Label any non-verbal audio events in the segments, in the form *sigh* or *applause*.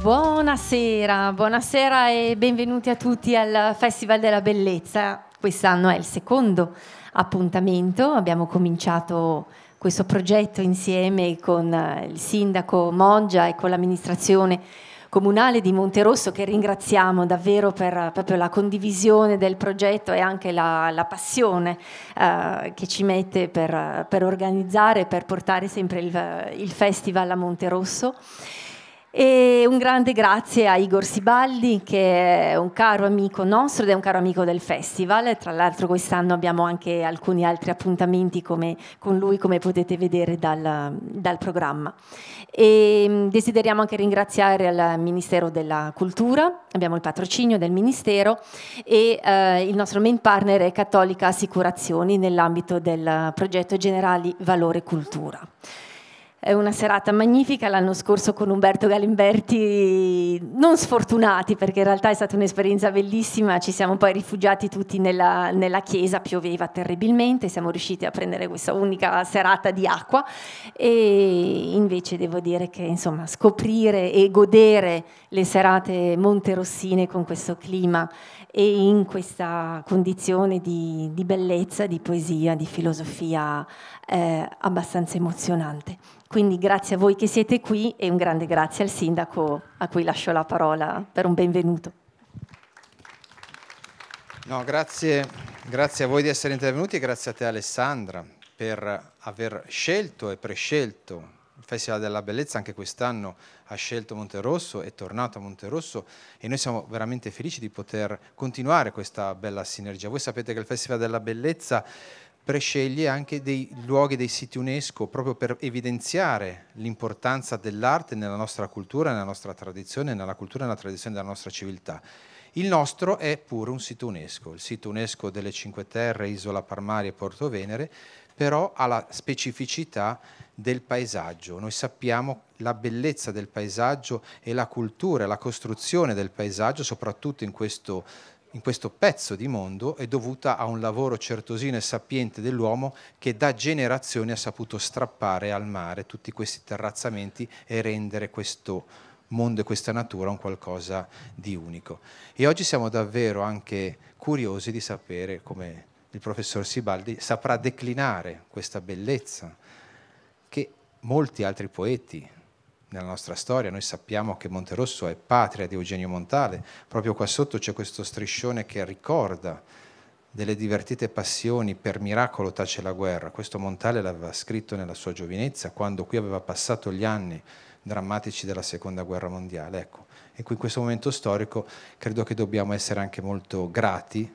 Buonasera, buonasera e benvenuti a tutti al Festival della Bellezza. Quest'anno è il secondo appuntamento, abbiamo cominciato questo progetto insieme con eh, il sindaco Moggia e con l'amministrazione comunale di Monterosso che ringraziamo davvero per proprio la condivisione del progetto e anche la, la passione eh, che ci mette per, per organizzare e per portare sempre il, il festival a Monterosso. E un grande grazie a Igor Sibaldi che è un caro amico nostro ed è un caro amico del festival. Tra l'altro quest'anno abbiamo anche alcuni altri appuntamenti come, con lui come potete vedere dal, dal programma. E mm, desideriamo anche ringraziare il Ministero della Cultura, abbiamo il patrocinio del Ministero e eh, il nostro main partner è Cattolica Assicurazioni nell'ambito del progetto Generali Valore Cultura. È una serata magnifica, l'anno scorso con Umberto Galimberti, non sfortunati perché in realtà è stata un'esperienza bellissima, ci siamo poi rifugiati tutti nella, nella chiesa, pioveva terribilmente, siamo riusciti a prendere questa unica serata di acqua e invece devo dire che insomma scoprire e godere le serate monterossine con questo clima e in questa condizione di, di bellezza, di poesia, di filosofia eh, abbastanza emozionante. Quindi grazie a voi che siete qui e un grande grazie al sindaco a cui lascio la parola per un benvenuto. No, grazie, grazie a voi di essere intervenuti e grazie a te Alessandra per aver scelto e prescelto Festival della Bellezza anche quest'anno ha scelto Monterosso, è tornato a Monterosso e noi siamo veramente felici di poter continuare questa bella sinergia. Voi sapete che il Festival della Bellezza presceglie anche dei luoghi, dei siti UNESCO, proprio per evidenziare l'importanza dell'arte nella nostra cultura, nella nostra tradizione, nella cultura e nella tradizione della nostra civiltà. Il nostro è pure un sito UNESCO, il sito UNESCO delle Cinque Terre, Isola Parmari e Porto Venere, però ha la specificità del paesaggio. Noi sappiamo la bellezza del paesaggio e la cultura, la costruzione del paesaggio, soprattutto in questo, in questo pezzo di mondo, è dovuta a un lavoro certosino e sapiente dell'uomo che da generazioni ha saputo strappare al mare tutti questi terrazzamenti e rendere questo mondo e questa natura un qualcosa di unico. E oggi siamo davvero anche curiosi di sapere come il professor Sibaldi saprà declinare questa bellezza, molti altri poeti nella nostra storia. Noi sappiamo che Monterosso è patria di Eugenio Montale, proprio qua sotto c'è questo striscione che ricorda delle divertite passioni, per miracolo tace la guerra. Questo Montale l'aveva scritto nella sua giovinezza, quando qui aveva passato gli anni drammatici della seconda guerra mondiale. Ecco. E qui in questo momento storico credo che dobbiamo essere anche molto grati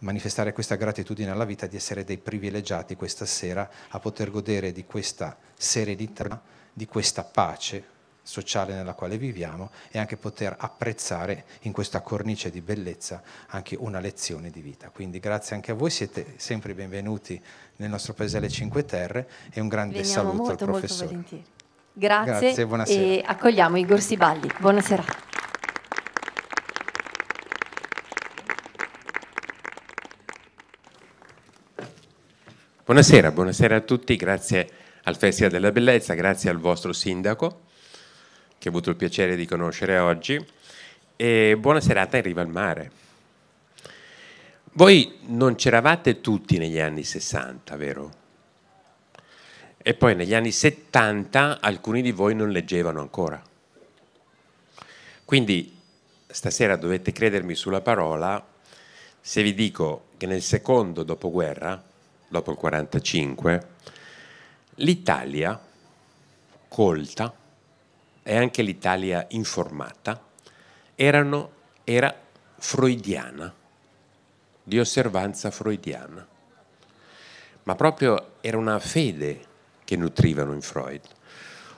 manifestare questa gratitudine alla vita di essere dei privilegiati questa sera a poter godere di questa serenità, di questa pace sociale nella quale viviamo e anche poter apprezzare in questa cornice di bellezza anche una lezione di vita. Quindi grazie anche a voi, siete sempre benvenuti nel nostro paese alle Cinque Terre e un grande Veniamo saluto molto, al professore. Molto Grazie, grazie e accogliamo Igor Sibaldi. Buonasera. Buonasera, buonasera a tutti, grazie al Festival della Bellezza, grazie al vostro sindaco che ho avuto il piacere di conoscere oggi e buona serata in riva al mare. Voi non c'eravate tutti negli anni 60, vero? E poi negli anni 70 alcuni di voi non leggevano ancora. Quindi stasera dovete credermi sulla parola se vi dico che nel secondo dopoguerra dopo il 1945, l'Italia colta e anche l'Italia informata erano, era freudiana, di osservanza freudiana, ma proprio era una fede che nutrivano in Freud,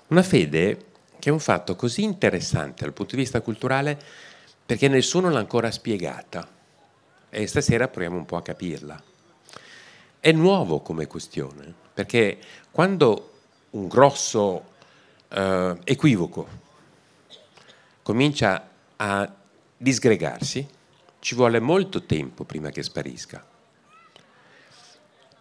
una fede che è un fatto così interessante dal punto di vista culturale perché nessuno l'ha ancora spiegata e stasera proviamo un po' a capirla è nuovo come questione, perché quando un grosso eh, equivoco comincia a disgregarsi, ci vuole molto tempo prima che sparisca.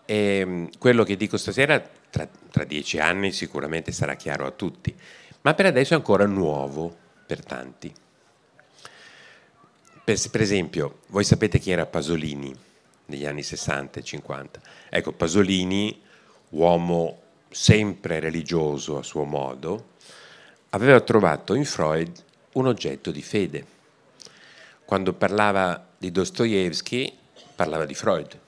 E mm, quello che dico stasera, tra, tra dieci anni sicuramente sarà chiaro a tutti, ma per adesso è ancora nuovo per tanti. Per, per esempio, voi sapete chi era Pasolini? negli anni 60 e 50. Ecco, Pasolini, uomo sempre religioso a suo modo, aveva trovato in Freud un oggetto di fede. Quando parlava di Dostoevsky, parlava di Freud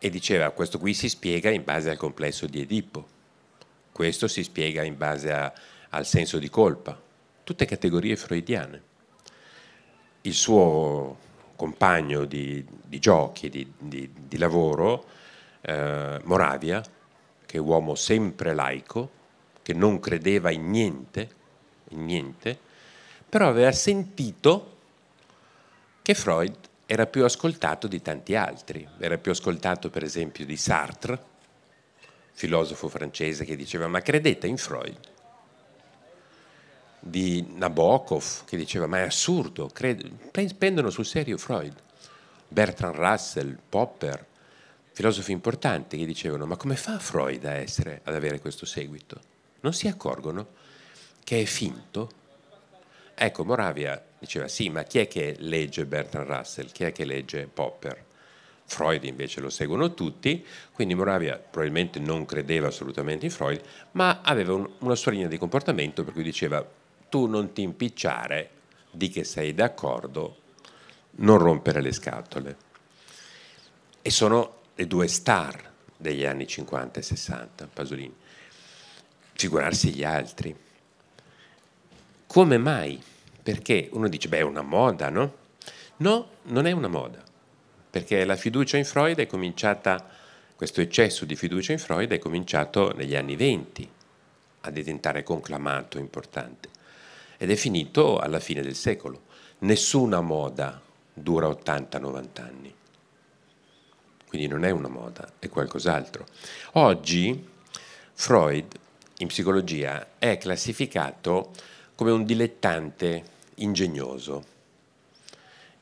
e diceva questo qui si spiega in base al complesso di Edipo, questo si spiega in base a, al senso di colpa, tutte categorie freudiane. Il suo compagno di, di giochi, di, di, di lavoro, eh, Moravia, che è uomo sempre laico, che non credeva in niente, in niente, però aveva sentito che Freud era più ascoltato di tanti altri, era più ascoltato per esempio di Sartre, filosofo francese che diceva ma credete in Freud? di Nabokov che diceva ma è assurdo, prendono sul serio Freud, Bertrand Russell, Popper, filosofi importanti che dicevano ma come fa Freud a essere, ad avere questo seguito? Non si accorgono che è finto? Ecco, Moravia diceva sì, ma chi è che legge Bertrand Russell? Chi è che legge Popper? Freud invece lo seguono tutti, quindi Moravia probabilmente non credeva assolutamente in Freud, ma aveva un, una sua linea di comportamento per cui diceva tu non ti impicciare, di che sei d'accordo, non rompere le scatole. E sono le due star degli anni 50 e 60, Pasolini. Figurarsi gli altri. Come mai? Perché uno dice, beh, è una moda, no? No, non è una moda, perché la fiducia in Freud è cominciata, questo eccesso di fiducia in Freud è cominciato negli anni 20 a diventare conclamato importante ed è finito alla fine del secolo. Nessuna moda dura 80-90 anni. Quindi non è una moda, è qualcos'altro. Oggi Freud in psicologia è classificato come un dilettante ingegnoso.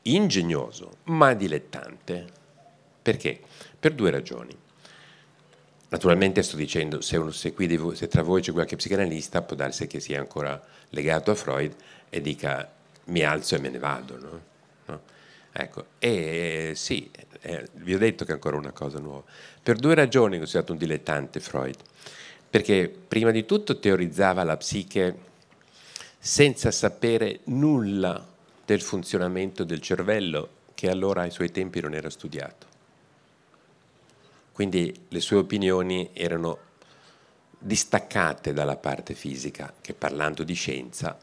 Ingegnoso, ma dilettante. Perché? Per due ragioni. Naturalmente sto dicendo, se, uno, se, di, se, tra voi c'è qualche psicanalista, può darsi che sia ancora legato a Freud e dica mi alzo e me ne vado. No? No? Ecco, e sì, eh, vi ho detto che è ancora una cosa nuova. Per due ragioni è considerato un dilettante Freud, perché prima di tutto teorizzava la psiche senza sapere nulla del funzionamento del cervello, che allora ai suoi tempi non era studiato quindi le sue opinioni erano distaccate dalla parte fisica, che parlando di scienza,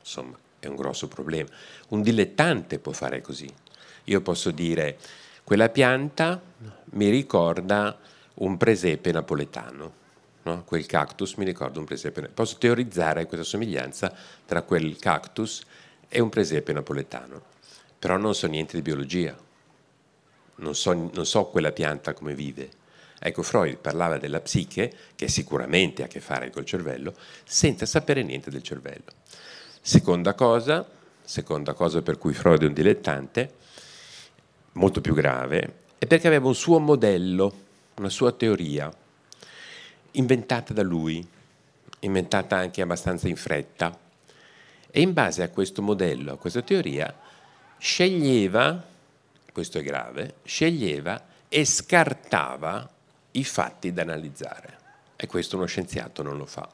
insomma, è un grosso problema. Un dilettante può fare così. Io posso dire, quella pianta mi ricorda un presepe napoletano, no? quel cactus mi ricorda un presepe napoletano. Posso teorizzare questa somiglianza tra quel cactus e un presepe napoletano, però non so niente di biologia, non so, non so quella pianta come vive Ecco, Freud parlava della psiche, che sicuramente ha a che fare col cervello, senza sapere niente del cervello. Seconda cosa, seconda cosa per cui Freud è un dilettante, molto più grave, è perché aveva un suo modello, una sua teoria, inventata da lui, inventata anche abbastanza in fretta, e in base a questo modello, a questa teoria, sceglieva, questo è grave, sceglieva e scartava i fatti da analizzare e questo uno scienziato non lo fa.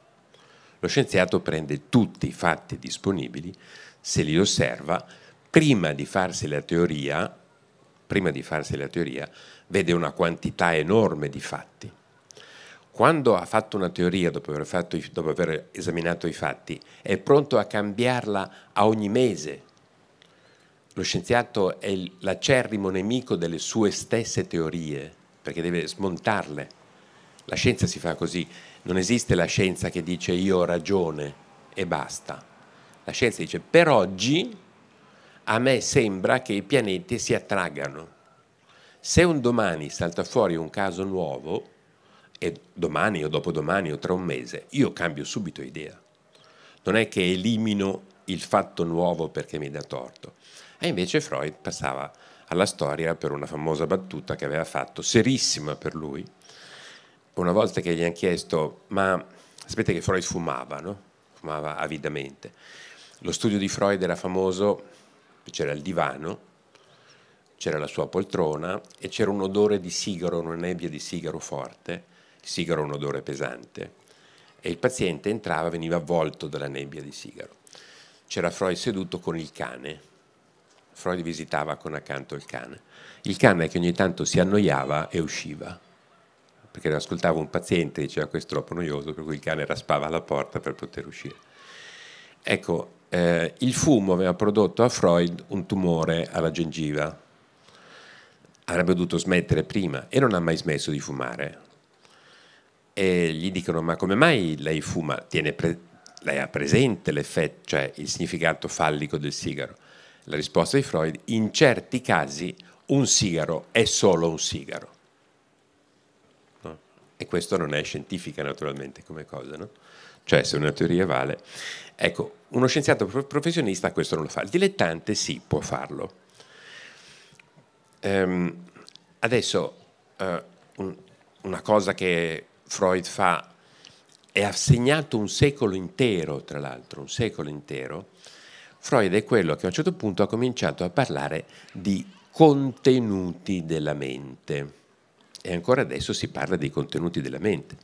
Lo scienziato prende tutti i fatti disponibili, se li osserva, prima di farsi la teoria, prima di farsi la teoria, vede una quantità enorme di fatti. Quando ha fatto una teoria dopo aver, fatto, dopo aver esaminato i fatti, è pronto a cambiarla a ogni mese. Lo scienziato è l'acerrimo nemico delle sue stesse teorie perché deve smontarle. La scienza si fa così, non esiste la scienza che dice io ho ragione e basta. La scienza dice per oggi a me sembra che i pianeti si attraggano. Se un domani salta fuori un caso nuovo, e domani o dopodomani o tra un mese, io cambio subito idea. Non è che elimino il fatto nuovo perché mi dà torto. E invece Freud passava alla storia per una famosa battuta che aveva fatto, serissima per lui, una volta che gli hanno chiesto, ma sapete che Freud fumava, no? Fumava avidamente. Lo studio di Freud era famoso, c'era il divano, c'era la sua poltrona e c'era un odore di sigaro, una nebbia di sigaro forte, il sigaro è un odore pesante, e il paziente entrava, veniva avvolto dalla nebbia di sigaro. C'era Freud seduto con il cane, Freud visitava con accanto il cane. Il cane che ogni tanto si annoiava e usciva, perché ascoltava un paziente e diceva questo è troppo noioso, per cui il cane raspava la porta per poter uscire. Ecco, eh, il fumo aveva prodotto a Freud un tumore alla gengiva, avrebbe dovuto smettere prima e non ha mai smesso di fumare. E gli dicono: Ma come mai lei fuma? Tiene pre- lei ha presente l'effetto, cioè il significato fallico del sigaro. La risposta di Freud, in certi casi un sigaro è solo un sigaro. No? E questo non è scientifica naturalmente come cosa, no? Cioè se una teoria vale... Ecco, uno scienziato professionista questo non lo fa, il dilettante sì, può farlo. Ehm, adesso eh, un, una cosa che Freud fa è assegnato un secolo intero, tra l'altro, un secolo intero, Freud è quello che a un certo punto ha cominciato a parlare di contenuti della mente e ancora adesso si parla dei contenuti della mente,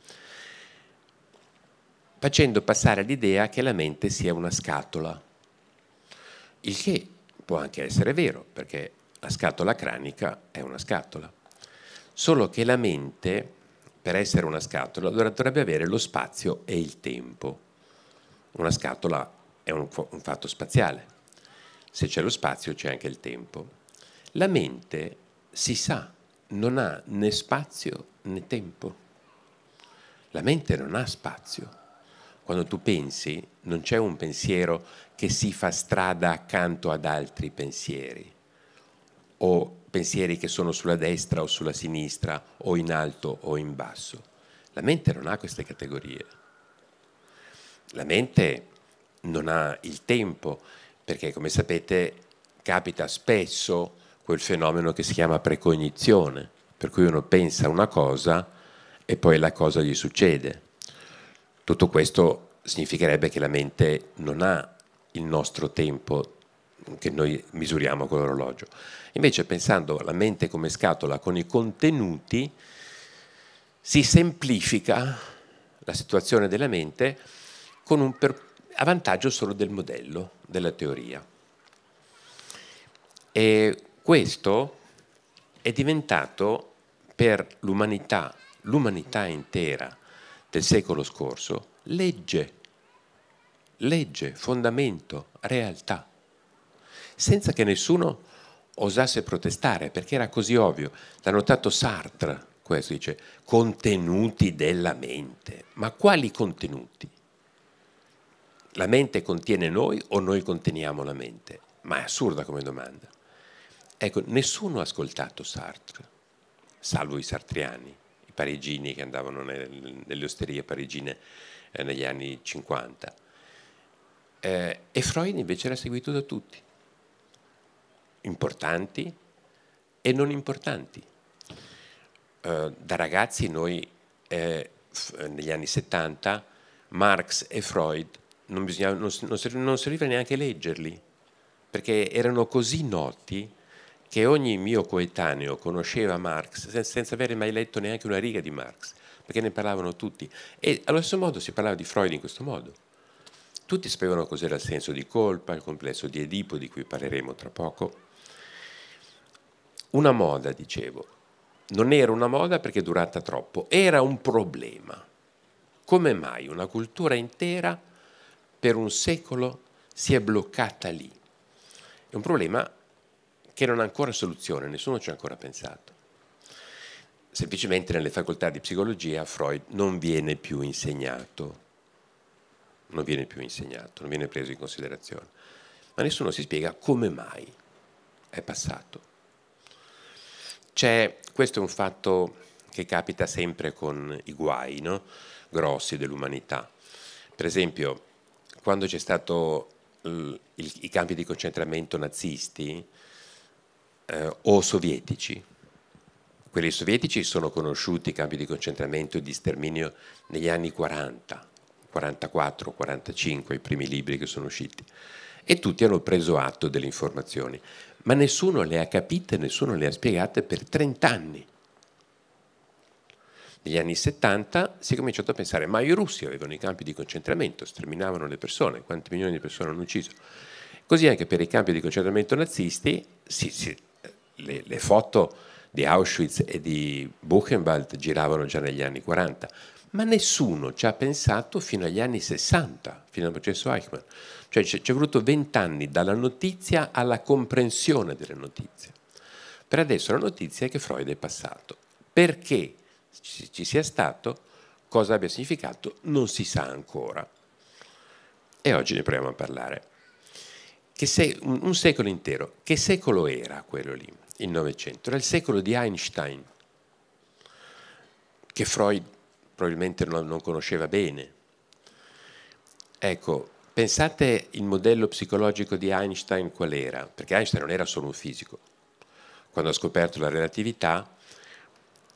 facendo passare l'idea che la mente sia una scatola, il che può anche essere vero perché la scatola cranica è una scatola, solo che la mente per essere una scatola dovrebbe avere lo spazio e il tempo. Una scatola è un, un fatto spaziale. Se c'è lo spazio c'è anche il tempo. La mente, si sa, non ha né spazio né tempo. La mente non ha spazio. Quando tu pensi non c'è un pensiero che si fa strada accanto ad altri pensieri o pensieri che sono sulla destra o sulla sinistra o in alto o in basso. La mente non ha queste categorie. La mente non ha il tempo, perché come sapete capita spesso quel fenomeno che si chiama precognizione, per cui uno pensa una cosa e poi la cosa gli succede. Tutto questo significherebbe che la mente non ha il nostro tempo che noi misuriamo con l'orologio. Invece pensando alla mente come scatola con i contenuti, si semplifica la situazione della mente con un percorso a vantaggio solo del modello, della teoria. E questo è diventato per l'umanità, l'umanità intera del secolo scorso, legge, legge, fondamento, realtà, senza che nessuno osasse protestare, perché era così ovvio. L'ha notato Sartre, questo dice, contenuti della mente. Ma quali contenuti? la mente contiene noi o noi conteniamo la mente? Ma è assurda come domanda. Ecco, nessuno ha ascoltato Sartre, salvo i sartriani, i parigini che andavano nelle osterie parigine eh, negli anni 50. Eh, e Freud invece era seguito da tutti, importanti e non importanti. Eh, da ragazzi noi eh, eh negli anni 70 Marx e Freud non, bisognava, non, non serviva neanche leggerli, perché erano così noti che ogni mio coetaneo conosceva Marx senza, senza aver mai letto neanche una riga di Marx, perché ne parlavano tutti. E allo stesso modo si parlava di Freud in questo modo. Tutti sapevano cos'era il senso di colpa, il complesso di Edipo, di cui parleremo tra poco. Una moda, dicevo, non era una moda perché è durata troppo, era un problema. Come mai una cultura intera per un secolo si è bloccata lì. È un problema che non ha ancora soluzione, nessuno ci ha ancora pensato. Semplicemente nelle facoltà di psicologia Freud non viene più insegnato, non viene più insegnato, non viene preso in considerazione, ma nessuno si spiega come mai è passato. C'è, questo è un fatto che capita sempre con i guai no? grossi dell'umanità. Per esempio, quando c'è stato il, i campi di concentramento nazisti eh, o sovietici, quelli sovietici sono conosciuti i campi di concentramento e di sterminio negli anni 40, 44, 45, i primi libri che sono usciti, e tutti hanno preso atto delle informazioni, ma nessuno le ha capite, nessuno le ha spiegate per 30 anni. Negli anni 70 si è cominciato a pensare, ma i russi avevano i campi di concentramento, sterminavano le persone, quanti milioni di persone hanno ucciso. Così anche per i campi di concentramento nazisti, si, si, le, le foto di Auschwitz e di Buchenwald giravano già negli anni 40, ma nessuno ci ha pensato fino agli anni 60, fino al processo Eichmann. Cioè ci è voluto vent'anni dalla notizia alla comprensione delle notizie. Per adesso la notizia è che Freud è passato. Perché ci, sia stato, cosa abbia significato, non si sa ancora. E oggi ne proviamo a parlare. Se, un, secolo intero, che secolo era quello lì, il Novecento? Era il secolo di Einstein, che Freud probabilmente non conosceva bene. Ecco, pensate il modello psicologico di Einstein qual era, perché Einstein non era solo un fisico. Quando ha scoperto la relatività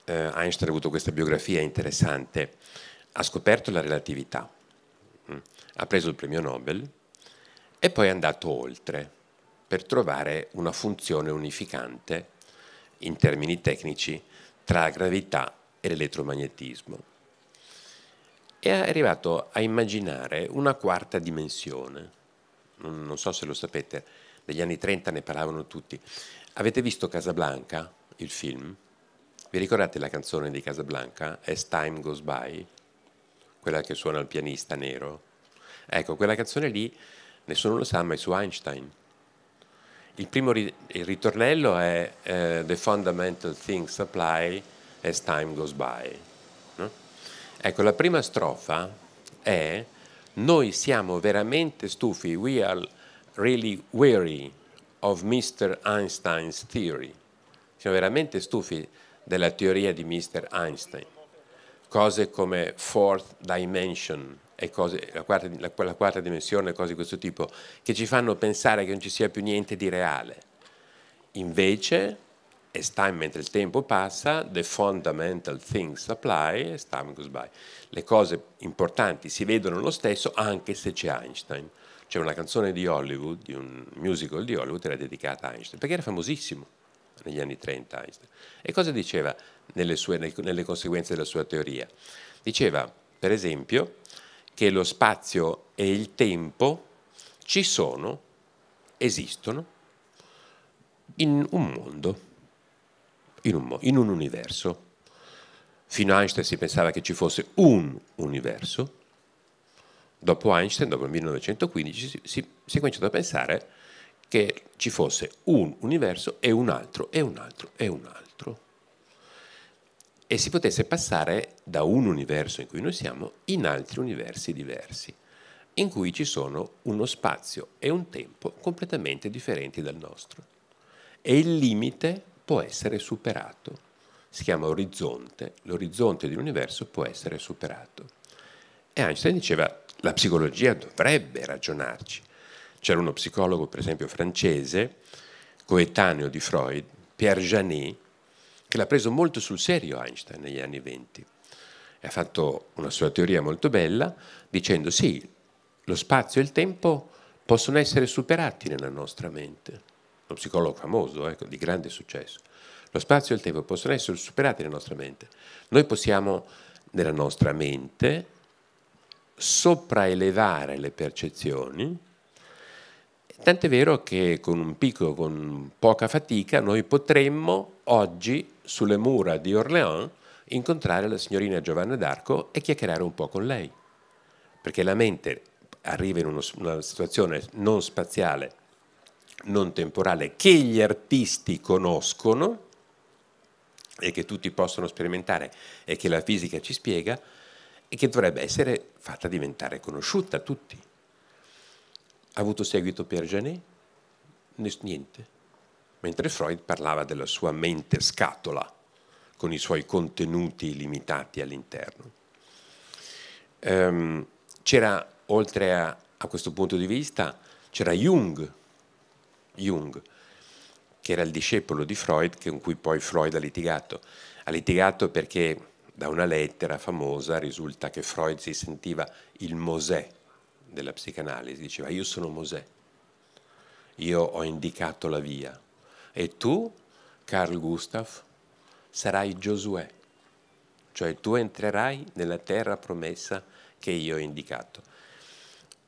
eh, Einstein ha avuto questa biografia interessante, ha scoperto la relatività, mh, mm, ha preso il premio Nobel e poi è andato oltre per trovare una funzione unificante in termini tecnici tra la gravità e l'elettromagnetismo. E è arrivato a immaginare una quarta dimensione. Non, non so se lo sapete, negli anni 30 ne parlavano tutti. Avete visto Casablanca, il film? Vi ricordate la canzone di Casablanca, As Time Goes By? Quella che suona il pianista nero? Ecco, quella canzone lì, nessuno lo sa, ma è su Einstein. Il primo ri- il ritornello è eh, The fundamental things apply as time goes by. No? Ecco, la prima strofa è Noi siamo veramente stufi, we are really weary of Mr. Einstein's theory. Siamo veramente stufi della teoria di Mr. Einstein. Cose come fourth dimension, Cose, la, quarta, la, la, quarta, dimensione, cose di questo tipo, che ci fanno pensare che non ci sia più niente di reale. Invece, as time mentre il tempo passa, the fundamental things apply, as time goes by. Le cose importanti si vedono lo stesso anche se c'è Einstein. C'è una canzone di Hollywood, di un musical di Hollywood, era dedicata a Einstein, perché era famosissimo negli anni 30 Einstein. E cosa diceva nelle, sue, nelle conseguenze della sua teoria? Diceva, per esempio, che lo spazio e il tempo ci sono, esistono, in un mondo, in un, in un universo. Fino a Einstein si pensava che ci fosse un universo, dopo Einstein, dopo il 1915, si, si, si è cominciato a pensare che ci fosse un universo e un altro e un altro e un altro e si potesse passare da un universo in cui noi siamo in altri universi diversi in cui ci sono uno spazio e un tempo completamente differenti dal nostro e il limite può essere superato si chiama orizzonte l'orizzonte di un universo può essere superato e Einstein diceva la psicologia dovrebbe ragionarci c'era uno psicologo, per esempio, francese, coetaneo di Freud, Pierre Janet, che l'ha preso molto sul serio Einstein negli anni venti. Ha fatto una sua teoria molto bella dicendo sì, lo spazio e il tempo possono essere superati nella nostra mente. Lo psicologo famoso, eh, di grande successo. Lo spazio e il tempo possono essere superati nella nostra mente. Noi possiamo nella nostra mente sopraelevare le percezioni Tant'è vero che con un picco, con poca fatica, noi potremmo oggi sulle mura di Orléans incontrare la signorina Giovanna d'Arco e chiacchierare un po' con lei, perché la mente arriva in uno, una situazione non spaziale, non temporale, che gli artisti conoscono e che tutti possono sperimentare e che la fisica ci spiega e che dovrebbe essere fatta diventare conosciuta a tutti. Ha avuto seguito per Piaget? Niente. Mentre Freud parlava della sua mente scatola, con i suoi contenuti limitati all'interno. Ehm, c'era, oltre a, a questo punto di vista, c'era Jung, Jung, che era il discepolo di Freud, con cui poi Freud ha litigato. Ha litigato perché da una lettera famosa risulta che Freud si sentiva il Mosè della psicanalisi, diceva io sono Mosè, io ho indicato la via e tu, Carl Gustav, sarai Giosuè, cioè tu entrerai nella terra promessa che io ho indicato.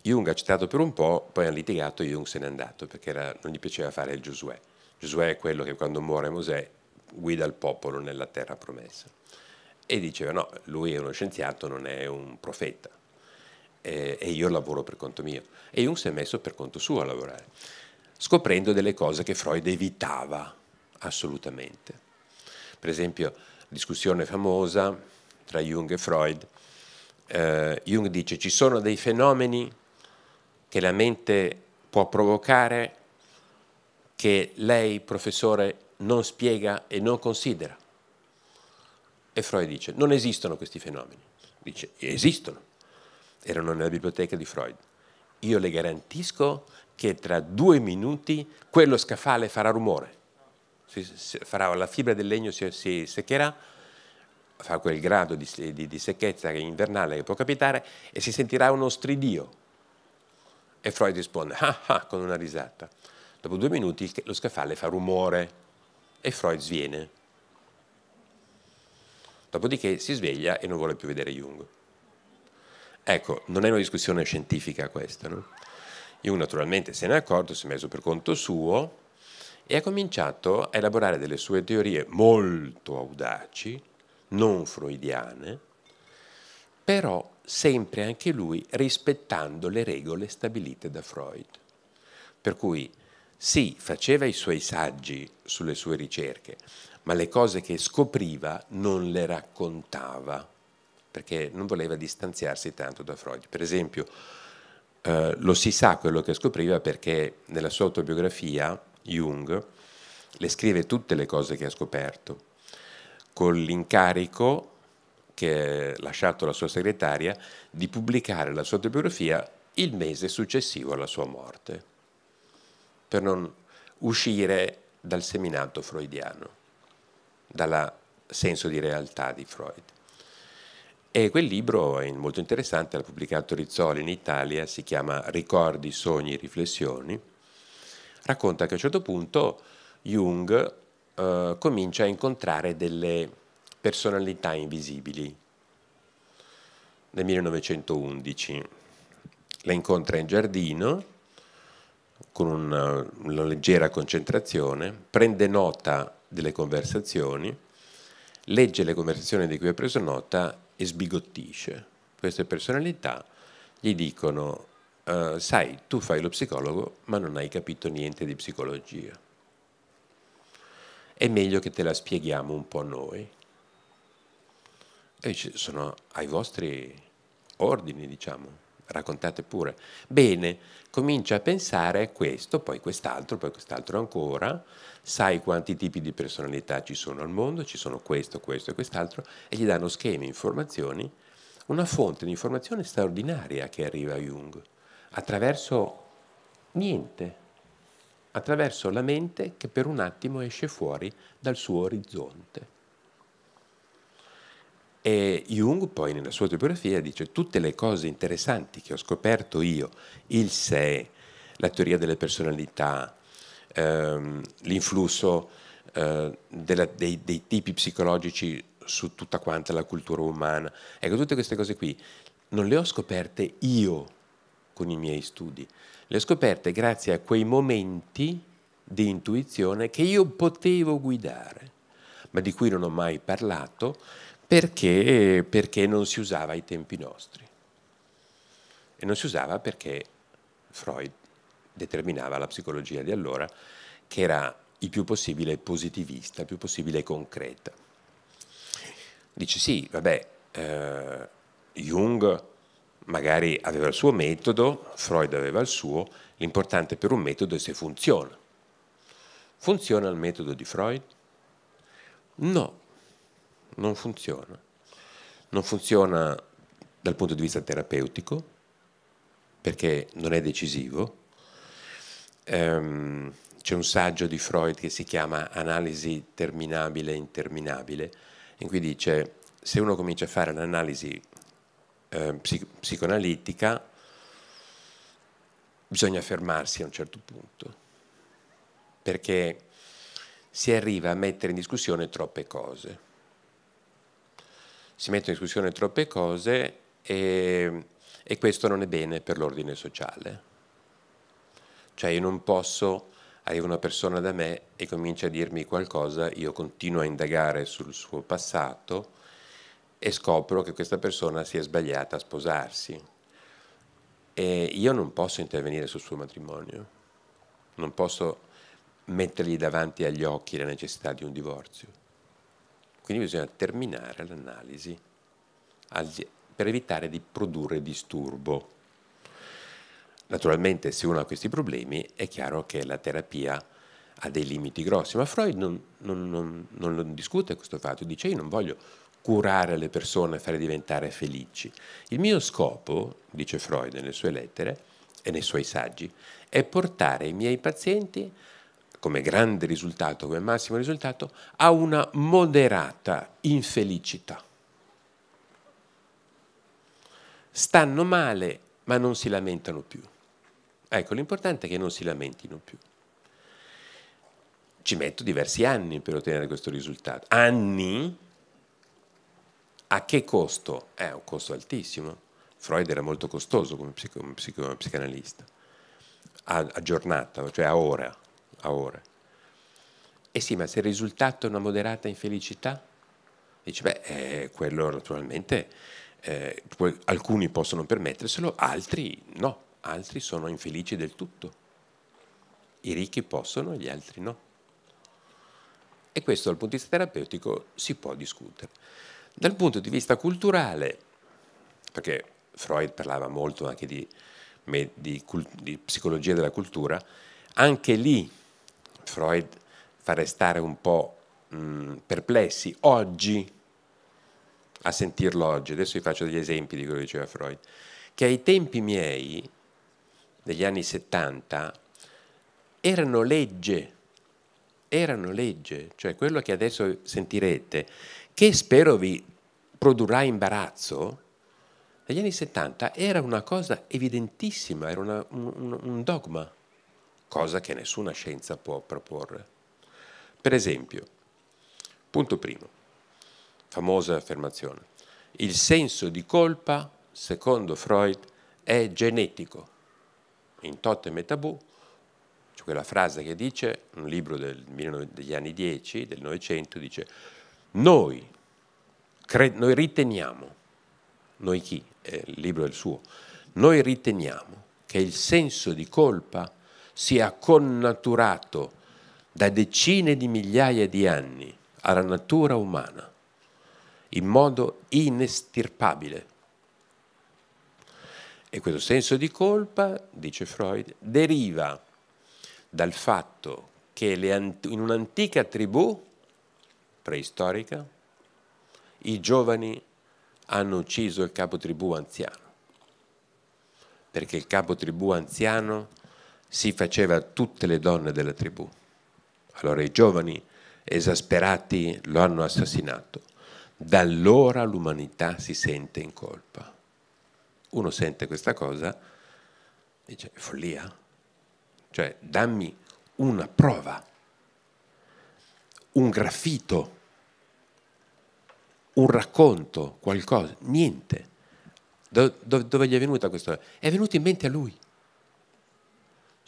Jung ha citato per un po', poi hanno litigato, e Jung se n'è andato perché era, non gli piaceva fare il Giosuè. Giosuè è quello che quando muore Mosè guida il popolo nella terra promessa. E diceva no, lui è uno scienziato, non è un profeta eh, e io lavoro per conto mio. E Jung si è messo per conto suo a lavorare, scoprendo delle cose che Freud evitava assolutamente. Per esempio, discussione famosa tra Jung e Freud, eh, Jung dice ci sono dei fenomeni che la mente può provocare che lei, professore, non spiega e non considera. E Freud dice, non esistono questi fenomeni. Dice, esistono erano nella biblioteca di Freud. Io le garantisco che tra due minuti quello scaffale farà rumore, farà, la fibra del legno si, si seccherà, fa quel grado di, di, di secchezza invernale che può capitare e si sentirà uno stridio. E Freud risponde, ah ah, con una risata. Dopo due minuti lo scaffale fa rumore e Freud sviene. Dopodiché si sveglia e non vuole più vedere Jung. Ecco, non è una discussione scientifica questa. No? Io naturalmente se ne è accorto, si è messo per conto suo e ha cominciato a elaborare delle sue teorie molto audaci, non freudiane, però sempre anche lui rispettando le regole stabilite da Freud. Per cui sì, faceva i suoi saggi sulle sue ricerche, ma le cose che scopriva non le raccontava perché non voleva distanziarsi tanto da Freud. Per esempio, eh, lo si sa quello che scopriva perché nella sua autobiografia Jung le scrive tutte le cose che ha scoperto, con l'incarico che ha lasciato la sua segretaria di pubblicare la sua autobiografia il mese successivo alla sua morte, per non uscire dal seminato freudiano, dal senso di realtà di Freud. E quel libro è molto interessante, l'ha pubblicato Rizzoli in Italia, si chiama Ricordi, sogni, riflessioni. Racconta che a un certo punto Jung eh, comincia a incontrare delle personalità invisibili. Nel 1911 la incontra in giardino con una, una leggera concentrazione, prende nota delle conversazioni, legge le conversazioni di cui ha preso nota e sbigottisce. Queste personalità gli dicono, eh, sai, tu fai lo psicologo ma non hai capito niente di psicologia. È meglio che te la spieghiamo un po' noi. E sono ai vostri ordini, diciamo raccontate pure. Bene, comincia a pensare a questo, poi quest'altro, poi quest'altro ancora, sai quanti tipi di personalità ci sono al mondo, ci sono questo, questo e quest'altro, e gli danno schemi, informazioni, una fonte di informazione straordinaria che arriva a Jung, attraverso niente, attraverso la mente che per un attimo esce fuori dal suo orizzonte. E Jung poi nella sua autobiografia dice tutte le cose interessanti che ho scoperto io, il sé, la teoria delle personalità, ehm, l'influsso eh, della, dei, dei, tipi psicologici su tutta quanta la cultura umana. Ecco, tutte queste cose qui non le ho scoperte io con i miei studi, le ho scoperte grazie a quei momenti di intuizione che io potevo guidare, ma di cui non ho mai parlato perché, perché non si usava ai tempi nostri. E non si usava perché Freud determinava la psicologia di allora, che era il più possibile positivista, il più possibile concreta. Dice sì, vabbè, eh, Jung magari aveva il suo metodo, Freud aveva il suo, l'importante per un metodo è se funziona. Funziona il metodo di Freud? No, non funziona. Non funziona dal punto di vista terapeutico, perché non è decisivo. Ehm, c'è un saggio di Freud che si chiama Analisi terminabile e interminabile, in cui dice se uno comincia a fare un'analisi eh, psico psicoanalitica, bisogna fermarsi a un certo punto, perché si arriva a mettere in discussione troppe cose si mettono in discussione troppe cose e, e questo non è bene per l'ordine sociale. Cioè io non posso, arriva una persona da me e comincia a dirmi qualcosa, io continuo a indagare sul suo passato e scopro che questa persona si è sbagliata a sposarsi. E io non posso intervenire sul suo matrimonio, non posso mettergli davanti agli occhi la necessità di un divorzio. Quindi bisogna terminare l'analisi per evitare di produrre disturbo. Naturalmente se uno ha questi problemi è chiaro che la terapia ha dei limiti grossi, ma Freud non, non, non, non discute questo fatto, dice io non voglio curare le persone e farle diventare felici. Il mio scopo, dice Freud nelle sue lettere e nei suoi saggi, è portare i miei pazienti come grande risultato, come massimo risultato, a una moderata infelicità. Stanno male, ma non si lamentano più. Ecco, l'importante è che non si lamentino più. Ci metto diversi anni per ottenere questo risultato. Anni? A che costo? È eh, un costo altissimo. Freud era molto costoso come, psico, come psico, psicanalista, a, a giornata, cioè a ora, a ora. E sì, ma se il risultato è una moderata infelicità, dice, beh, eh, quello naturalmente eh, alcuni possono permetterselo, altri no, altri sono infelici del tutto. I ricchi possono, gli altri no. E questo dal punto di vista terapeutico si può discutere. Dal punto di vista culturale, perché Freud parlava molto anche di, di, di psicologia della cultura, anche lì Freud fa restare un po' mh, mm, perplessi oggi, a sentirlo oggi, adesso vi faccio degli esempi di quello che diceva Freud, che ai tempi miei, degli anni 70, erano legge, erano legge, cioè quello che adesso sentirete, che spero vi produrrà imbarazzo, negli anni 70 era una cosa evidentissima, era una, un, un dogma cosa che nessuna scienza può proporre. Per esempio, punto primo, famosa affermazione, il senso di colpa, secondo Freud, è genetico. In Totem e Tabù c'è quella frase che dice, un libro del, degli anni 10, del Novecento, dice noi, noi riteniamo, noi chi? È il libro del suo, noi riteniamo che il senso di colpa sia connaturato da decine di migliaia di anni alla natura umana in modo inestirpabile. E questo senso di colpa, dice Freud, deriva dal fatto che in un'antica tribù preistorica i giovani hanno ucciso il capo tribù anziano, perché il capo tribù anziano si faceva tutte le donne della tribù. Allora i giovani esasperati lo hanno assassinato. Da allora l'umanità si sente in colpa. Uno sente questa cosa e dice follia, cioè dammi una prova, un graffito, un racconto, qualcosa, niente. Do, do, dove gli è venuta questa? È venuta in mente a lui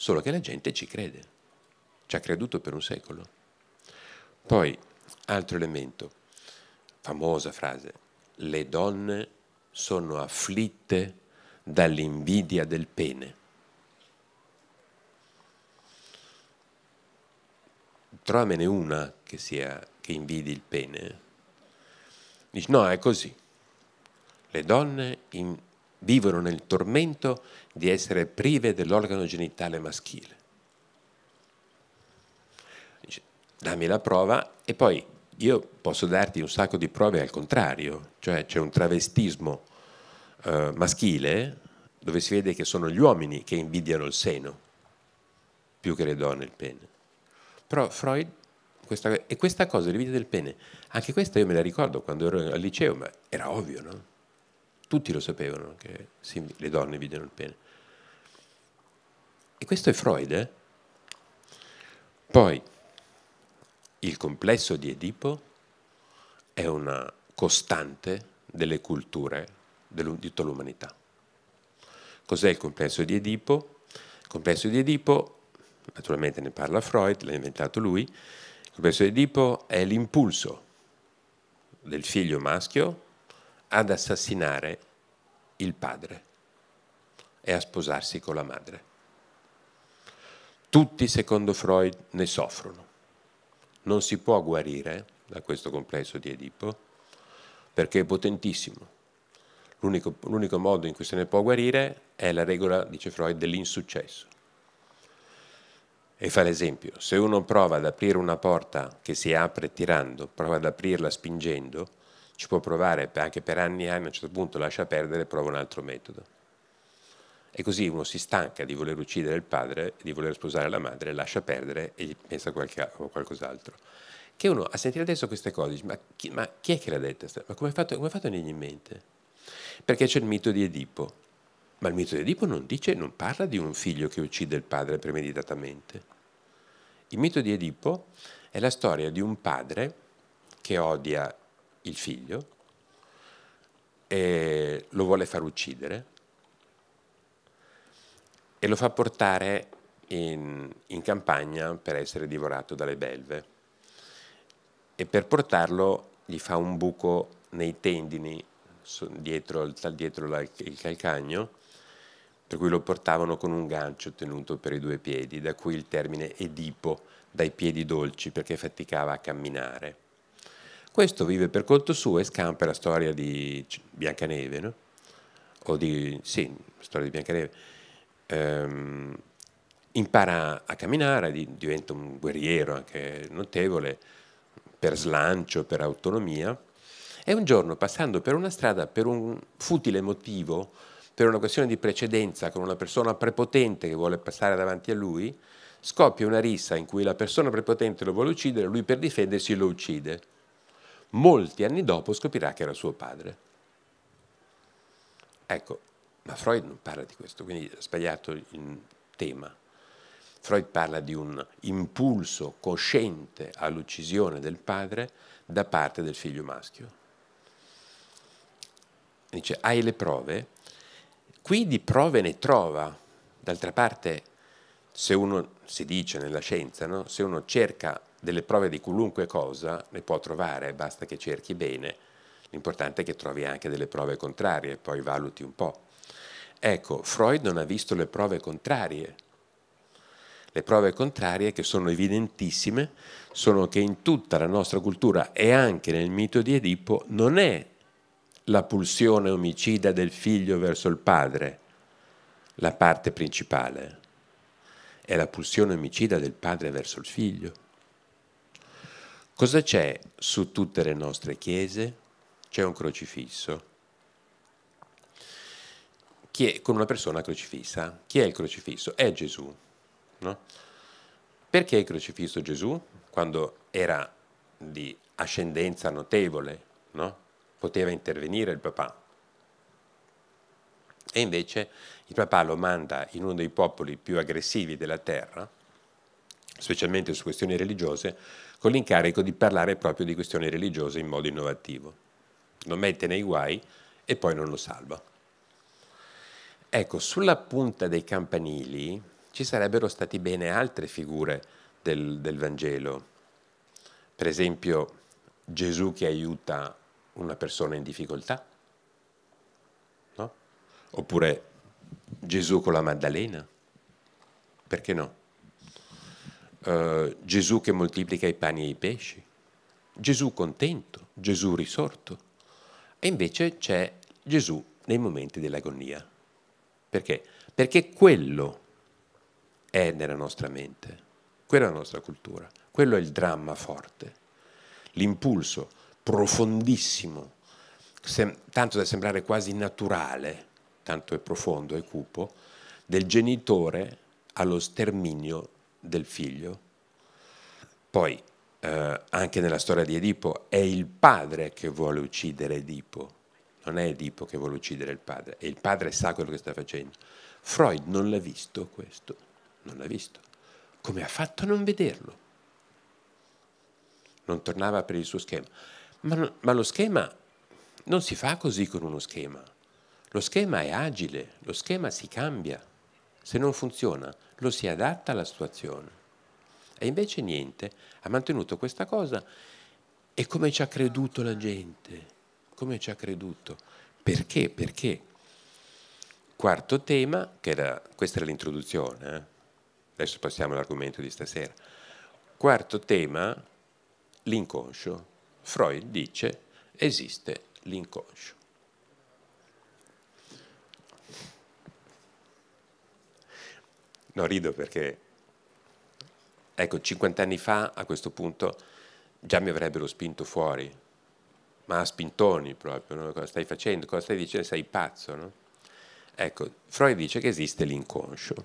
solo che la gente ci crede, ci ha creduto per un secolo. Poi, altro elemento, famosa frase, le donne sono afflitte dall'invidia del pene. Trovamene una che, sia, che invidi il pene. Dici, no, è così. Le donne in, vivono nel tormento di essere prive dell'organo genitale maschile. Dice, dammi la prova e poi io posso darti un sacco di prove al contrario, cioè c'è un travestismo eh, maschile dove si vede che sono gli uomini che invidiano il seno più che le donne il pene. Però Freud, questa, e questa cosa dell'invidia del pene, anche questa io me la ricordo quando ero al liceo, ma era ovvio, no? tutti lo sapevano che sì, le donne vidano il pene. E questo è Freud. Eh? Poi il complesso di Edipo è una costante delle culture di tutta l'umanità. Cos'è il complesso di Edipo? Il complesso di Edipo, naturalmente ne parla Freud, l'ha inventato lui, il complesso di Edipo è l'impulso del figlio maschio ad assassinare il padre e a sposarsi con la madre. Tutti, secondo Freud, ne soffrono. Non si può guarire da questo complesso di Edipo perché è potentissimo. L'unico, l'unico modo in cui se ne può guarire è la regola, dice Freud, dell'insuccesso. E fa l'esempio, se uno prova ad aprire una porta che si apre tirando, prova ad aprirla spingendo, ci può provare anche per anni e anni, a un certo punto lascia perdere e prova un altro metodo. E così uno si stanca di voler uccidere il padre, di voler sposare la madre, lascia perdere e gli pensa qualche, a qualcos'altro. Che uno a sentire adesso queste cose dice, ma chi, ma chi è che l'ha detta? Ma come è fatto, come fatto in mente? Perché c'è il mito di Edipo. Ma il mito di Edipo non dice, non parla di un figlio che uccide il padre premeditatamente. Il mito di Edipo è la storia di un padre che odia il figlio e lo vuole far uccidere e lo fa portare in, in campagna per essere divorato dalle belve e per portarlo gli fa un buco nei tendini dietro, dietro la, il calcagno per cui lo portavano con un gancio tenuto per i due piedi, da cui il termine Edipo, dai piedi dolci, perché faticava a camminare. Questo vive per conto suo e scampa la storia di Biancaneve, no? o di, sì, storia di Biancaneve. Ehm, impara a camminare, diventa un guerriero anche notevole per slancio, per autonomia. E un giorno, passando per una strada, per un futile motivo, per una questione di precedenza con una persona prepotente che vuole passare davanti a lui, scoppia una rissa in cui la persona prepotente lo vuole uccidere, lui per difendersi lo uccide molti anni dopo scoprirà che era suo padre. Ecco, ma Freud non parla di questo, quindi ha sbagliato il tema. Freud parla di un impulso cosciente all'uccisione del padre da parte del figlio maschio. Dice, hai le prove? Qui di prove ne trova. D'altra parte, se uno, si dice nella scienza, no? se uno cerca delle prove di qualunque cosa ne può trovare, basta che cerchi bene. L'importante è che trovi anche delle prove contrarie, poi valuti un po'. Ecco, Freud non ha visto le prove contrarie. Le prove contrarie, che sono evidentissime, sono che in tutta la nostra cultura e anche nel mito di Edipo non è la pulsione omicida del figlio verso il padre la parte principale, è la pulsione omicida del padre verso il figlio. Cosa c'è su tutte le nostre chiese? C'è un crocifisso. Chi È, con una persona crocifissa. Chi è il crocifisso? È Gesù. No? Perché il crocifisso Gesù, quando era di ascendenza notevole, no? poteva intervenire il papà? E invece il papà lo manda in uno dei popoli più aggressivi della terra, specialmente su questioni religiose, con l'incarico di parlare proprio di questioni religiose in modo innovativo. Lo mette nei guai e poi non lo salva. Ecco, sulla punta dei campanili ci sarebbero stati bene altre figure del, del Vangelo, per esempio Gesù che aiuta una persona in difficoltà, no? oppure Gesù con la Maddalena, perché no? Eh, Gesù che moltiplica i pani e i pesci, Gesù contento, Gesù risorto. E invece c'è Gesù nei momenti dell'agonia. Perché? Perché quello è nella nostra mente, quella è la nostra cultura, quello è il dramma forte, l'impulso profondissimo, tanto da sembrare quasi naturale, tanto è profondo e cupo, del genitore allo sterminio del figlio. Poi, eh, anche nella storia di Edipo, è il padre che vuole uccidere Edipo, non è Edipo che vuole uccidere il padre, e il padre sa quello che sta facendo. Freud non l'ha visto questo, non l'ha visto. Come ha fatto a non vederlo? Non tornava per il suo schema. Ma, ma lo schema non si fa così con uno schema. Lo schema è agile, lo schema si cambia. Se non funziona, lo si adatta alla situazione. E invece niente, ha mantenuto questa cosa e come ci ha creduto la gente? Come ci ha creduto? Perché? Perché? Quarto tema, che era, questa era l'introduzione, eh? adesso passiamo all'argomento di stasera. Quarto tema, l'inconscio. Freud dice esiste l'inconscio. No, rido perché, ecco, 50 anni fa a questo punto già mi avrebbero spinto fuori, ma a spintoni proprio, no? cosa stai facendo, cosa stai dicendo, sei pazzo, no? Ecco, Freud dice che esiste l'inconscio,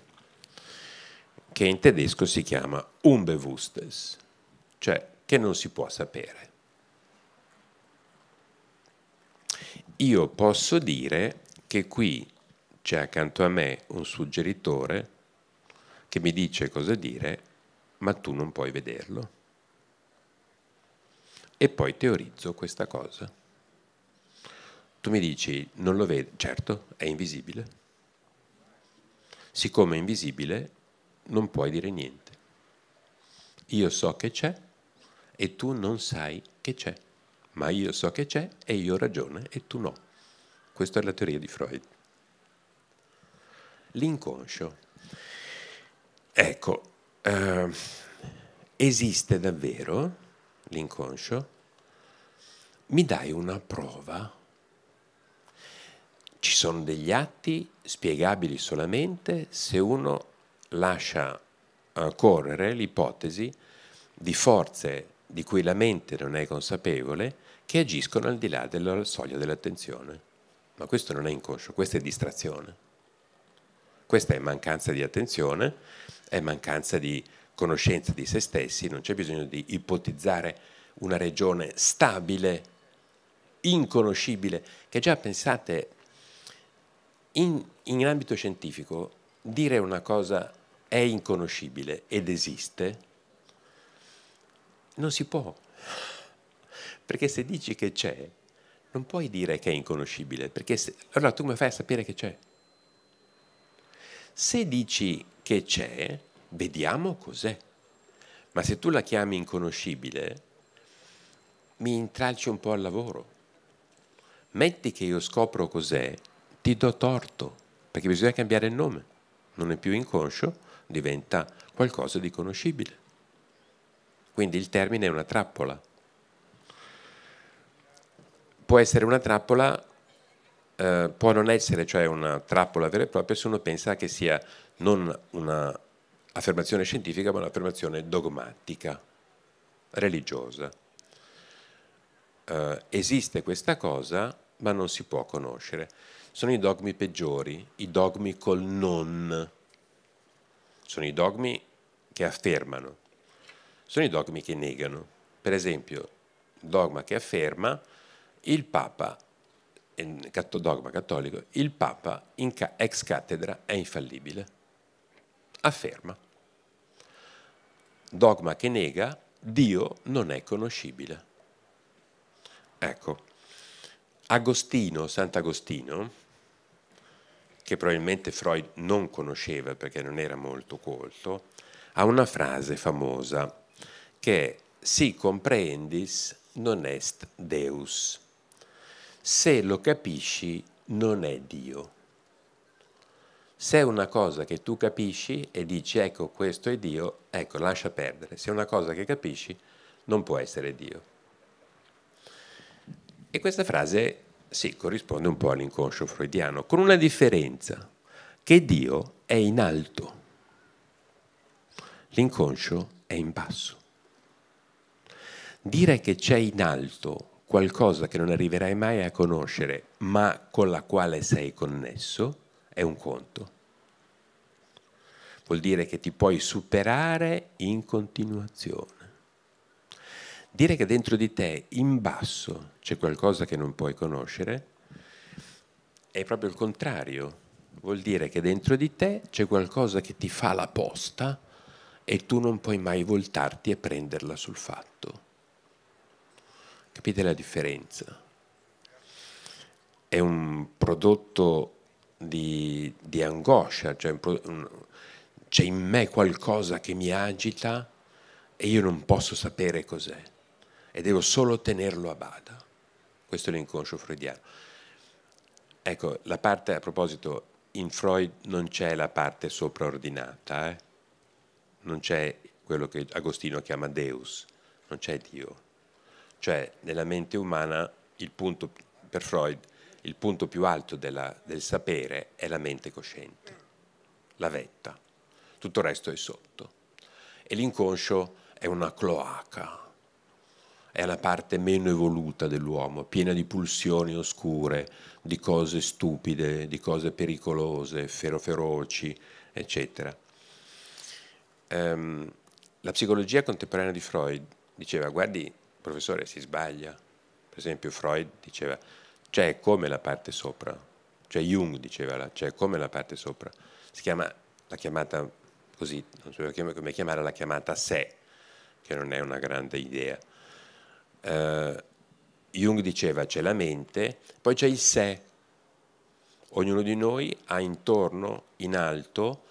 che in tedesco si chiama unbewusstes, cioè che non si può sapere. Io posso dire che qui c'è accanto a me un suggeritore che mi dice cosa dire, ma tu non puoi vederlo. E poi teorizzo questa cosa. Tu mi dici, non lo vedo, certo, è invisibile. Siccome è invisibile, non puoi dire niente. Io so che c'è e tu non sai che c'è, ma io so che c'è e io ho ragione e tu no. Questa è la teoria di Freud. L'inconscio Ecco, eh, esiste davvero l'inconscio? Mi dai una prova? Ci sono degli atti spiegabili solamente se uno lascia correre l'ipotesi di forze di cui la mente non è consapevole che agiscono al di là della soglia dell'attenzione. Ma questo non è inconscio, questa è distrazione. Questa è mancanza di attenzione, è mancanza di conoscenza di se stessi, non c'è bisogno di ipotizzare una regione stabile, inconoscibile, che già pensate, in, in ambito scientifico dire una cosa è inconoscibile ed esiste, non si può, perché se dici che c'è, non puoi dire che è inconoscibile, perché se, allora tu come fai a sapere che c'è? Se dici che c'è, vediamo cos'è. Ma se tu la chiami inconoscibile, mi intralci un po' al lavoro. Metti che io scopro cos'è, ti do torto, perché bisogna cambiare il nome. Non è più inconscio, diventa qualcosa di conoscibile. Quindi il termine è una trappola. Può essere una trappola eh, può non essere cioè una trappola vera e propria se uno pensa che sia non un'affermazione scientifica ma un'affermazione dogmatica, religiosa. Eh, esiste questa cosa ma non si può conoscere. Sono i dogmi peggiori, i dogmi col non. Sono i dogmi che affermano, sono i dogmi che negano. Per esempio, il dogma che afferma il Papa dogma cattolico, il Papa in ca- ex cattedra è infallibile. Afferma. Dogma che nega Dio non è conoscibile. Ecco, Agostino, Sant'Agostino, che probabilmente Freud non conosceva perché non era molto colto, ha una frase famosa che è si comprendis non est Deus se lo capisci non è Dio. Se è una cosa che tu capisci e dici ecco questo è Dio, ecco lascia perdere. Se è una cosa che capisci non può essere Dio. E questa frase sì, corrisponde un po' all'inconscio freudiano, con una differenza, che Dio è in alto, l'inconscio è in basso. Dire che c'è in alto qualcosa che non arriverai mai a conoscere, ma con la quale sei connesso, è un conto. Vuol dire che ti puoi superare in continuazione. Dire che dentro di te, in basso, c'è qualcosa che non puoi conoscere, è proprio il contrario. Vuol dire che dentro di te c'è qualcosa che ti fa la posta e tu non puoi mai voltarti e prenderla sul fatto. Capite la differenza? È un prodotto di, di angoscia, cioè un, c'è in me qualcosa che mi agita e io non posso sapere cos'è e devo solo tenerlo a bada. Questo è l'inconscio freudiano. Ecco, la parte a proposito, in Freud non c'è la parte sopraordinata, eh? non c'è quello che Agostino chiama Deus, non c'è Dio cioè nella mente umana il punto, per Freud, il punto più alto della, del sapere è la mente cosciente, la vetta, tutto il resto è sotto. E l'inconscio è una cloaca, è la parte meno evoluta dell'uomo, piena di pulsioni oscure, di cose stupide, di cose pericolose, feroci, eccetera. Um, la psicologia contemporanea di Freud diceva, guardi, professore si sbaglia, per esempio Freud diceva c'è come la parte sopra, cioè Jung diceva c'è come la parte sopra, si chiama la chiamata così, non so come chiamare la chiamata sé, che non è una grande idea. Uh, Jung diceva c'è la mente, poi c'è il sé. Ognuno di noi ha intorno, in alto,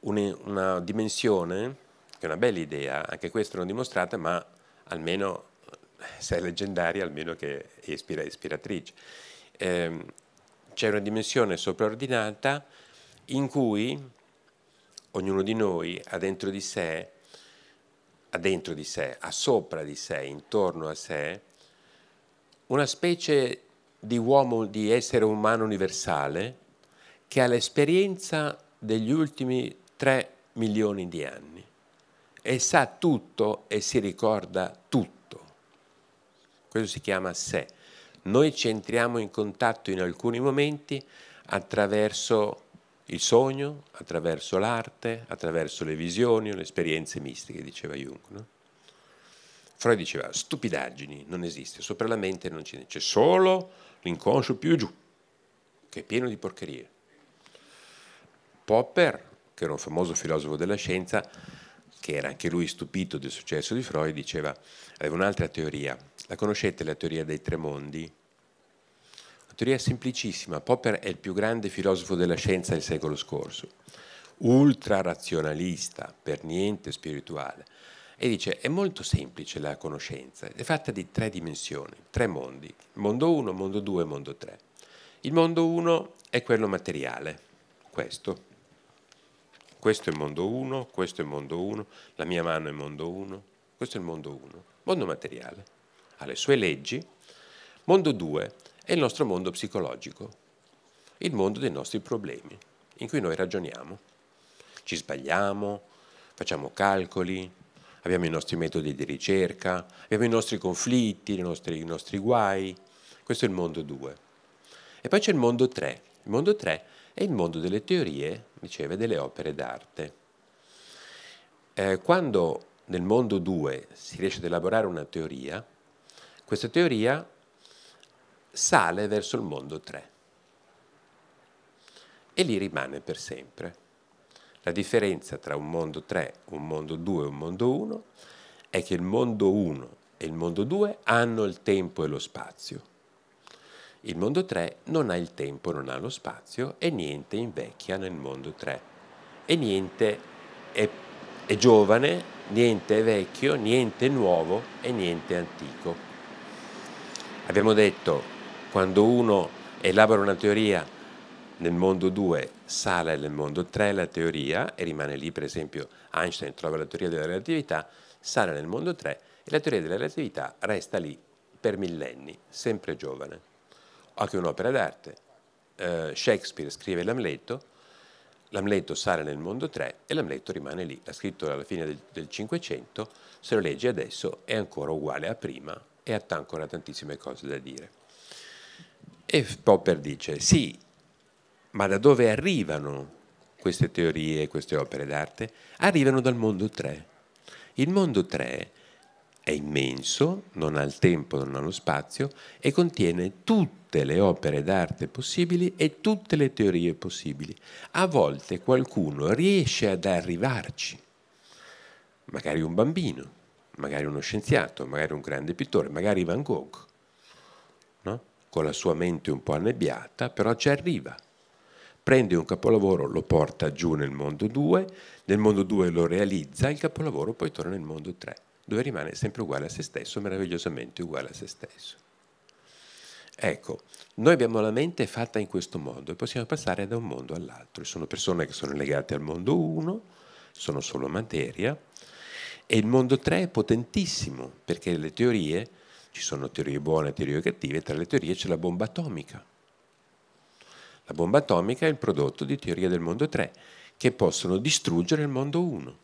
una dimensione, che è una bella idea, anche questa non dimostrata, ma almeno sei leggendaria almeno che è ispira, ispiratrice. Eh, c'è una dimensione sopraordinata in cui ognuno di noi ha dentro di sé, ha dentro di sé, ha sopra di sé, intorno a sé, una specie di uomo, di essere umano universale che ha l'esperienza degli ultimi 3 milioni di anni e sa tutto e si ricorda tutto questo si chiama sé. Noi ci entriamo in contatto in alcuni momenti attraverso il sogno, attraverso l'arte, attraverso le visioni, le esperienze mistiche, diceva Jung. No? Freud diceva stupidaggini, non esiste, sopra la mente non c'è, c'è solo l'inconscio più giù, che è pieno di porcherie. Popper, che era un famoso filosofo della scienza, che era anche lui stupito del successo di Freud, diceva, aveva un'altra teoria, la conoscete la teoria dei tre mondi? Una teoria semplicissima. Popper è il più grande filosofo della scienza del secolo scorso, ultra razionalista, per niente spirituale. E dice, è molto semplice la conoscenza, è fatta di tre dimensioni, tre mondi, mondo 1, mondo 2 e mondo 3. Il mondo 1 è quello materiale, questo. Questo è il mondo 1, questo è il mondo 1, la mia mano è il mondo 1, questo è il mondo 1, mondo materiale alle sue leggi, mondo 2 è il nostro mondo psicologico, il mondo dei nostri problemi, in cui noi ragioniamo. Ci sbagliamo, facciamo calcoli, abbiamo i nostri metodi di ricerca, abbiamo i nostri conflitti, i nostri, i nostri guai. Questo è il mondo 2. E poi c'è il mondo 3. Il mondo 3 è il mondo delle teorie, riceve delle opere d'arte. Eh, quando nel mondo 2 si riesce ad elaborare una teoria, questa teoria sale verso il mondo 3 e lì rimane per sempre. La differenza tra un mondo 3, un mondo 2 e un mondo 1 è che il mondo 1 e il mondo 2 hanno il tempo e lo spazio. Il mondo 3 non ha il tempo, non ha lo spazio e niente invecchia nel mondo 3. E niente è, è giovane, niente è vecchio, niente è nuovo e niente è antico. Abbiamo detto, quando uno elabora una teoria nel mondo 2 sale nel mondo 3 la teoria e rimane lì per esempio Einstein trova la teoria della relatività, sale nel mondo 3 e la teoria della relatività resta lì per millenni, sempre giovane. Anche un'opera d'arte, eh, Shakespeare scrive l'Amleto, l'Amleto sale nel mondo 3 e l'Amleto rimane lì, l'ha scritto alla fine del, del 500, se lo leggi adesso è ancora uguale a prima, e ha ancora tantissime cose da dire. E Popper dice, sì, ma da dove arrivano queste teorie, queste opere d'arte? Arrivano dal mondo 3. Il mondo 3 è immenso, non ha il tempo, non ha lo spazio e contiene tutte le opere d'arte possibili e tutte le teorie possibili. A volte qualcuno riesce ad arrivarci, magari un bambino, magari uno scienziato, magari un grande pittore, magari Van Gogh, no? con la sua mente un po' annebbiata, però ci arriva. Prende un capolavoro, lo porta giù nel mondo 2, nel mondo 2 lo realizza, il capolavoro poi torna nel mondo 3, dove rimane sempre uguale a se stesso, meravigliosamente uguale a se stesso. Ecco, noi abbiamo la mente fatta in questo modo e possiamo passare da un mondo all'altro. Ci sono persone che sono legate al mondo 1, sono solo materia, e il mondo 3 è potentissimo perché le teorie, ci sono teorie buone e teorie cattive, tra le teorie c'è la bomba atomica. La bomba atomica è il prodotto di teorie del mondo 3 che possono distruggere il mondo 1.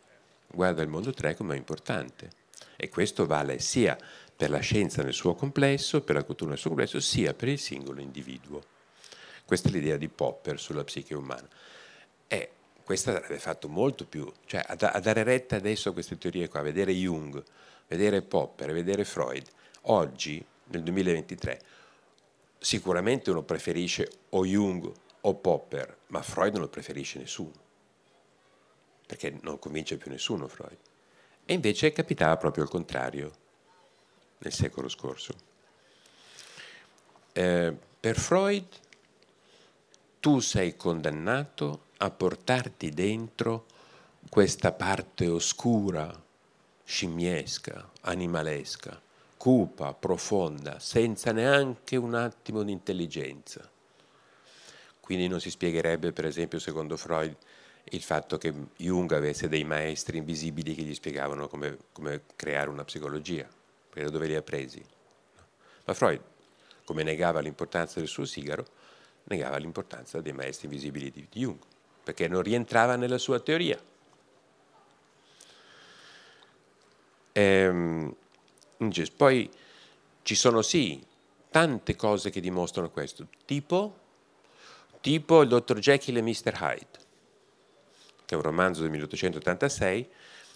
Guarda il mondo 3 come è importante. E questo vale sia per la scienza nel suo complesso, per la cultura nel suo complesso, sia per il singolo individuo. Questa è l'idea di Popper sulla psiche umana. È questo avrebbe fatto molto più, cioè a, a dare retta adesso a queste teorie qua, vedere Jung, vedere Popper, a vedere Freud, oggi, nel 2023, sicuramente uno preferisce o Jung o Popper, ma Freud non lo preferisce nessuno, perché non convince più nessuno Freud. E invece capitava proprio il contrario nel secolo scorso. Eh, per Freud tu sei condannato a portarti dentro questa parte oscura, scimmiesca, animalesca, cupa, profonda, senza neanche un attimo di intelligenza. Quindi non si spiegherebbe, per esempio, secondo Freud, il fatto che Jung avesse dei maestri invisibili che gli spiegavano come, come creare una psicologia, perché da dove li ha presi. Ma Freud, come negava l'importanza del suo sigaro, negava l'importanza dei maestri invisibili di Jung perché non rientrava nella sua teoria. Ehm, poi ci sono sì tante cose che dimostrano questo, tipo, tipo il dottor Jekyll e Mr. Hyde, che è un romanzo del 1886,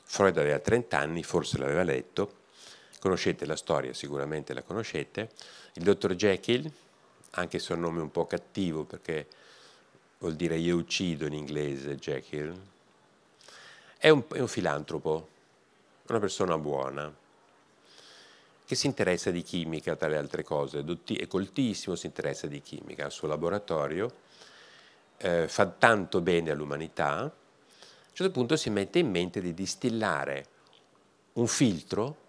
Freud aveva 30 anni, forse l'aveva letto, conoscete la storia, sicuramente la conoscete, il dottor Jekyll, anche se è un nome un po' cattivo perché vuol dire io uccido in inglese Jekyll, è un, è un filantropo, una persona buona, che si interessa di chimica, tra le altre cose, è coltissimo, si interessa di chimica, al suo laboratorio, eh, fa tanto bene all'umanità, a un certo punto si mette in mente di distillare un filtro,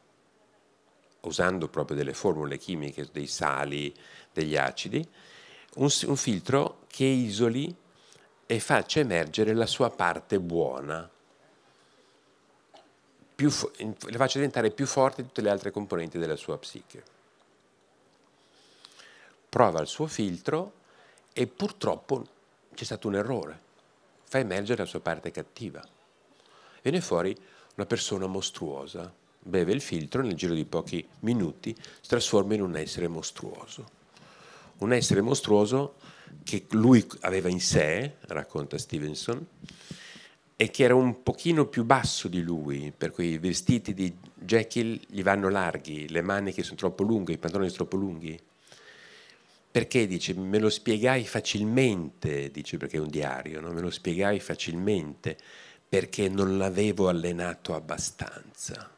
usando proprio delle formule chimiche, dei sali, degli acidi, un, un filtro che isoli e faccia emergere la sua parte buona, la faccia diventare più forte di tutte le altre componenti della sua psiche. Prova il suo filtro e purtroppo c'è stato un errore, fa emergere la sua parte cattiva. Viene fuori una persona mostruosa, beve il filtro, e nel giro di pochi minuti si trasforma in un essere mostruoso. Un essere mostruoso che lui aveva in sé, racconta Stevenson, e che era un pochino più basso di lui, per cui i vestiti di Jekyll gli vanno larghi, le maniche sono troppo lunghe, i pantaloni sono troppo lunghi. Perché dice, me lo spiegai facilmente, dice perché è un diario, no? me lo spiegai facilmente perché non l'avevo allenato abbastanza.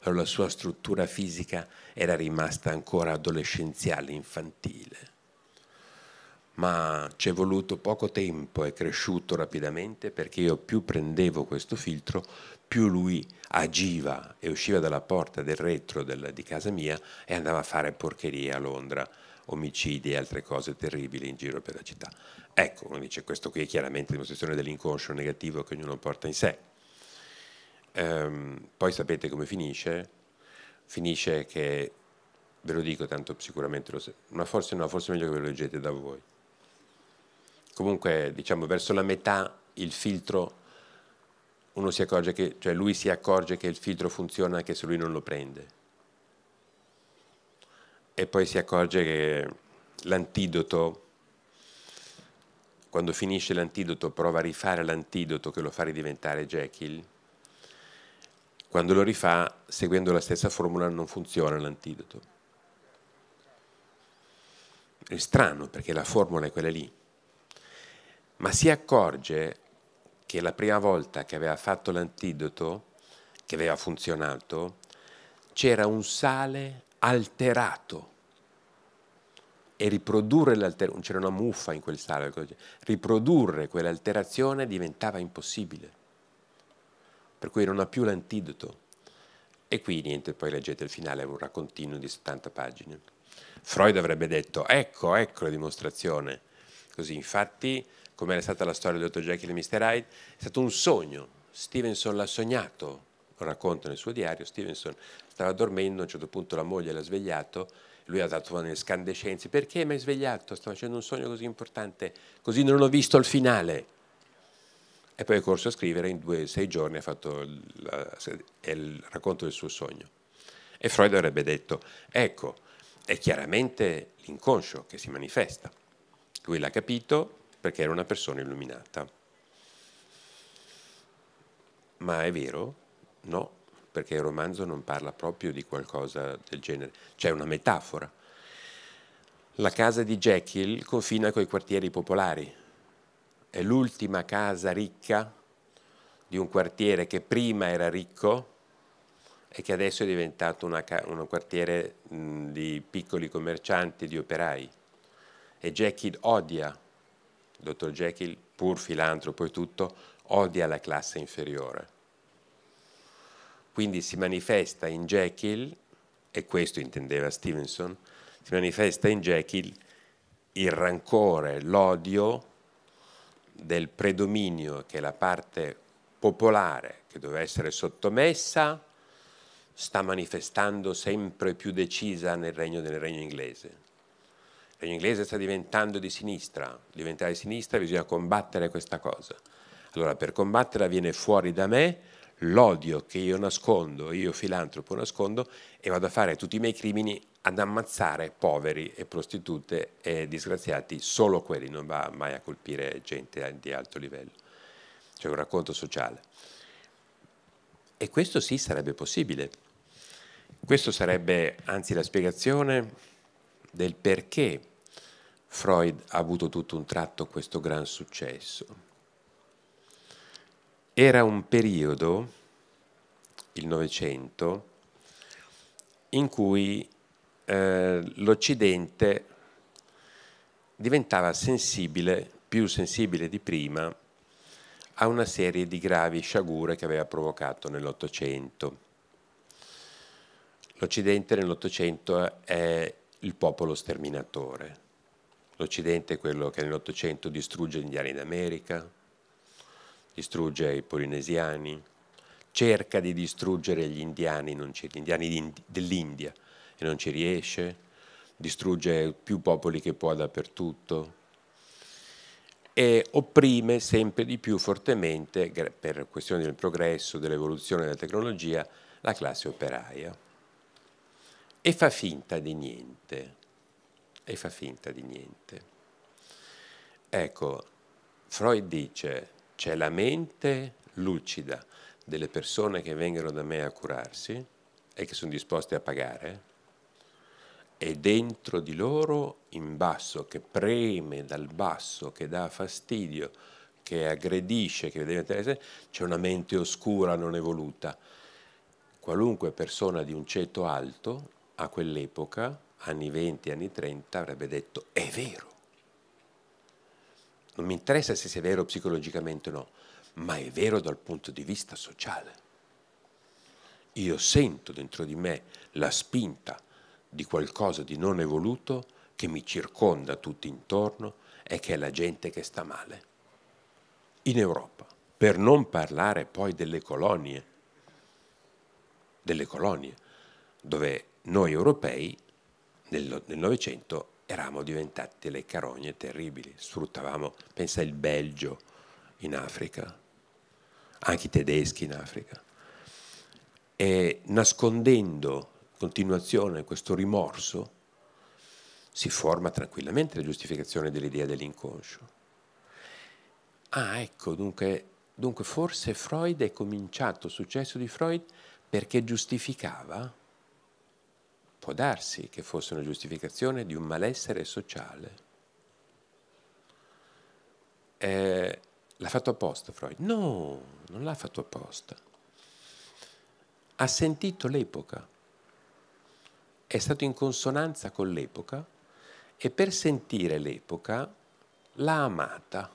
Allora la sua struttura fisica era rimasta ancora adolescenziale, infantile ma ci è voluto poco tempo, è cresciuto rapidamente perché io più prendevo questo filtro, più lui agiva e usciva dalla porta del retro del, di casa mia e andava a fare porcherie a Londra, omicidi e altre cose terribili in giro per la città. Ecco, dice, questo qui è chiaramente dimostrazione dell'inconscio negativo che ognuno porta in sé. Ehm, poi sapete come finisce? Finisce che, ve lo dico tanto sicuramente lo sapete, ma forse no, forse è meglio che ve lo leggete da voi comunque diciamo verso la metà il filtro uno si accorge che, cioè lui si accorge che il filtro funziona anche se lui non lo prende. E poi si accorge che l'antidoto, quando finisce l'antidoto, prova a rifare l'antidoto che lo fa ridiventare Jekyll. Quando lo rifà, seguendo la stessa formula, non funziona l'antidoto. È strano perché la formula è quella lì ma si accorge che la prima volta che aveva fatto l'antidoto, che aveva funzionato, c'era un sale alterato e riprodurre l'alterazione, c'era una muffa in quel sale, riprodurre quell'alterazione diventava impossibile, per cui non ha più l'antidoto. E qui niente, poi leggete il finale, è un raccontino di 70 pagine. Freud avrebbe detto, ecco, ecco la dimostrazione. Così infatti come era stata la storia del Dr. Jekyll e Mr. Hyde, è stato un sogno. Stevenson l'ha sognato, lo racconta nel suo diario, Stevenson stava dormendo, a un certo punto la moglie l'ha svegliato, lui ha dato delle scandescenze, perché mi hai svegliato? Stavo facendo un sogno così importante, così non ho visto il finale. E poi è corso a scrivere, in due, sei giorni ha fatto il, il racconto del suo sogno. E Freud avrebbe detto, ecco, è chiaramente l'inconscio che si manifesta. Lui l'ha capito, perché era una persona illuminata. Ma è vero? No, perché il romanzo non parla proprio di qualcosa del genere, c'è una metafora. La casa di Jekyll confina con i quartieri popolari, è l'ultima casa ricca di un quartiere che prima era ricco e che adesso è diventato un quartiere di piccoli commercianti, di operai. E Jekyll odia dottor Jekyll, pur filantropo e tutto, odia la classe inferiore. Quindi si manifesta in Jekyll, e questo intendeva Stevenson, si manifesta in Jekyll il rancore, l'odio del predominio che la parte popolare, che doveva essere sottomessa, sta manifestando sempre più decisa nel regno, nel regno inglese che l'inglese sta diventando di sinistra, diventare di sinistra bisogna combattere questa cosa. Allora per combatterla viene fuori da me l'odio che io nascondo, io filantropo nascondo e vado a fare tutti i miei crimini ad ammazzare poveri e prostitute e disgraziati, solo quelli, non va mai a colpire gente di alto livello. C'è un racconto sociale. E questo sì sarebbe possibile. Questo sarebbe anzi la spiegazione del perché Freud ha avuto tutto un tratto questo gran successo. Era un periodo, il Novecento, in cui eh, l'Occidente diventava sensibile, più sensibile di prima, a una serie di gravi sciagure che aveva provocato nell'Ottocento. L'Occidente nell'Ottocento è il popolo sterminatore L'Occidente è quello che nell'Ottocento distrugge gli indiani d'America, distrugge i polinesiani, cerca di distruggere gli indiani, gli indiani dell'India e non ci riesce, distrugge più popoli che può dappertutto e opprime sempre di più fortemente, per questione del progresso, dell'evoluzione della tecnologia, la classe operaia e fa finta di niente e fa finta di niente. Ecco, Freud dice c'è la mente lucida delle persone che vengono da me a curarsi e che sono disposte a pagare e dentro di loro in basso che preme dal basso, che dà fastidio, che aggredisce, che deve essere, c'è una mente oscura non evoluta. Qualunque persona di un ceto alto a quell'epoca anni 20, anni 30, avrebbe detto è vero. Non mi interessa se sia vero psicologicamente o no, ma è vero dal punto di vista sociale. Io sento dentro di me la spinta di qualcosa di non evoluto che mi circonda tutti intorno e che è la gente che sta male. In Europa, per non parlare poi delle colonie, delle colonie, dove noi europei nel Novecento eravamo diventati delle carogne terribili, sfruttavamo, pensa il Belgio in Africa, anche i tedeschi in Africa, e nascondendo in continuazione questo rimorso si forma tranquillamente la giustificazione dell'idea dell'inconscio. Ah, ecco, dunque, dunque forse Freud è cominciato il successo di Freud perché giustificava può darsi che fosse una giustificazione di un malessere sociale. Eh, l'ha fatto apposta Freud? No, non l'ha fatto apposta. Ha sentito l'epoca, è stato in consonanza con l'epoca e per sentire l'epoca l'ha amata.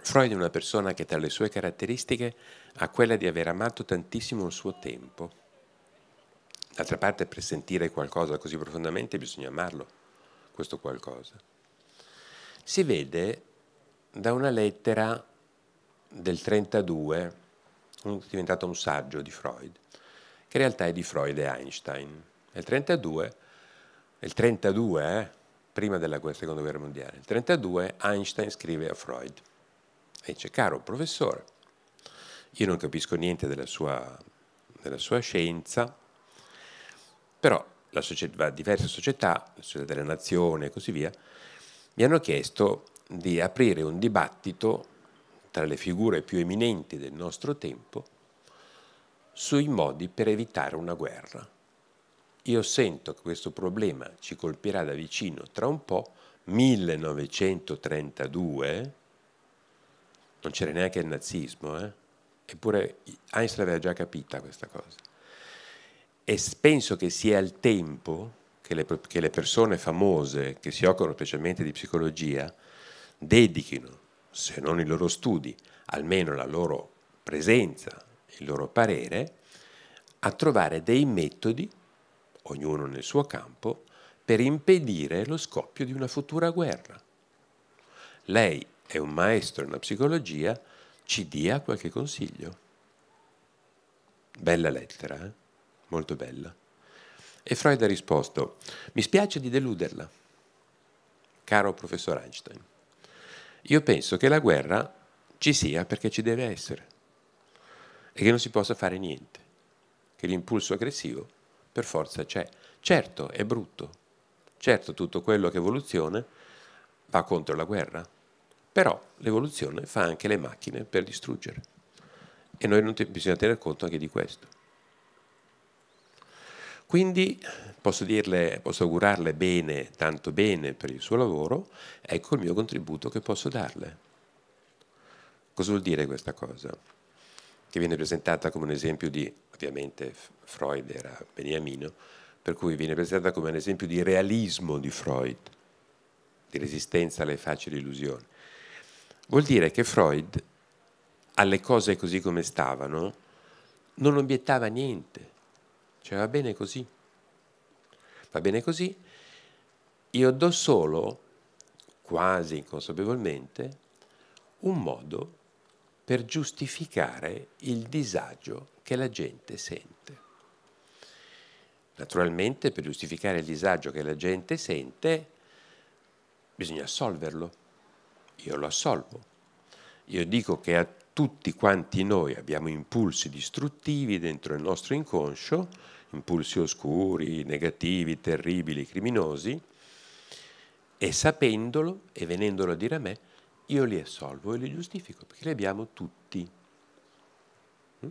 Freud è una persona che tra le sue caratteristiche ha quella di aver amato tantissimo il suo tempo D'altra parte per sentire qualcosa così profondamente bisogna amarlo, questo qualcosa. Si vede da una lettera del 32, diventato un saggio di Freud, che in realtà è di Freud e Einstein. Nel 32, nel 32 eh, prima della seconda guerra mondiale, nel 32 Einstein scrive a Freud e dice, caro professore, io non capisco niente della sua, della sua scienza, però società, diverse società, la società delle nazioni e così via, mi hanno chiesto di aprire un dibattito tra le figure più eminenti del nostro tempo sui modi per evitare una guerra. Io sento che questo problema ci colpirà da vicino tra un po', 1932, non c'era neanche il nazismo, eh? eppure Einstein aveva già capita questa cosa e penso che sia il tempo che le, che le persone famose che si occupano specialmente di psicologia dedichino, se non i loro studi, almeno la loro presenza, il loro parere, a trovare dei metodi, ognuno nel suo campo, per impedire lo scoppio di una futura guerra. Lei è un maestro nella psicologia, ci dia qualche consiglio. Bella lettera, eh? molto bella. E Freud ha risposto, mi spiace di deluderla, caro professor Einstein. Io penso che la guerra ci sia perché ci deve essere e che non si possa fare niente, che l'impulso aggressivo per forza c'è. Certo, è brutto, certo tutto quello che evoluzione va contro la guerra, però l'evoluzione fa anche le macchine per distruggere e noi non te- bisogna tener conto anche di questo. Quindi posso, dirle, posso augurarle bene, tanto bene per il suo lavoro, ecco il mio contributo che posso darle. Cosa vuol dire questa cosa? Che viene presentata come un esempio di, ovviamente Freud era beniamino, per cui viene presentata come un esempio di realismo di Freud, di resistenza alle facili illusioni. Vuol dire che Freud alle cose così come stavano non obiettava niente cioè va bene così. Va bene così. Io do solo, quasi inconsapevolmente, un modo per giustificare il disagio che la gente sente. Naturalmente per giustificare il disagio che la gente sente bisogna assolverlo. Io lo assolvo. Io dico che a tutti quanti noi abbiamo impulsi distruttivi dentro il nostro inconscio, impulsi oscuri, negativi, terribili, criminosi, e sapendolo e venendolo a dire a me, io li assolvo e li giustifico, perché li abbiamo tutti. Mm?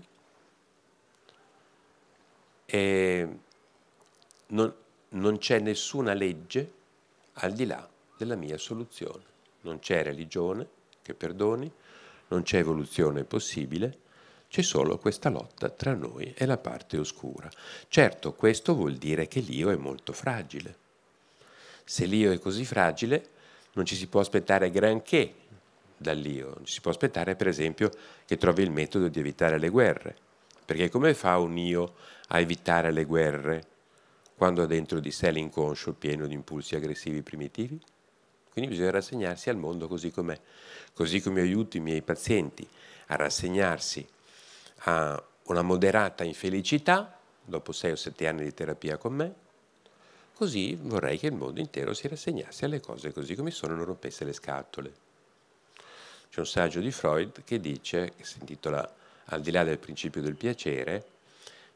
E non, non c'è nessuna legge al di là della mia soluzione, non c'è religione che perdoni, non c'è evoluzione possibile, c'è solo questa lotta tra noi e la parte oscura. Certo, questo vuol dire che l'io è molto fragile. Se l'io è così fragile, non ci si può aspettare granché dall'io, non ci si può aspettare per esempio che trovi il metodo di evitare le guerre, perché come fa un io a evitare le guerre quando ha dentro di sé l'inconscio pieno di impulsi aggressivi primitivi? Quindi bisogna rassegnarsi al mondo così com'è, così come aiuto i miei pazienti a rassegnarsi a una moderata infelicità dopo sei o sette anni di terapia con me, così vorrei che il mondo intero si rassegnasse alle cose così come sono e non rompesse le scatole. C'è un saggio di Freud che dice, che si intitola Al di là del principio del piacere,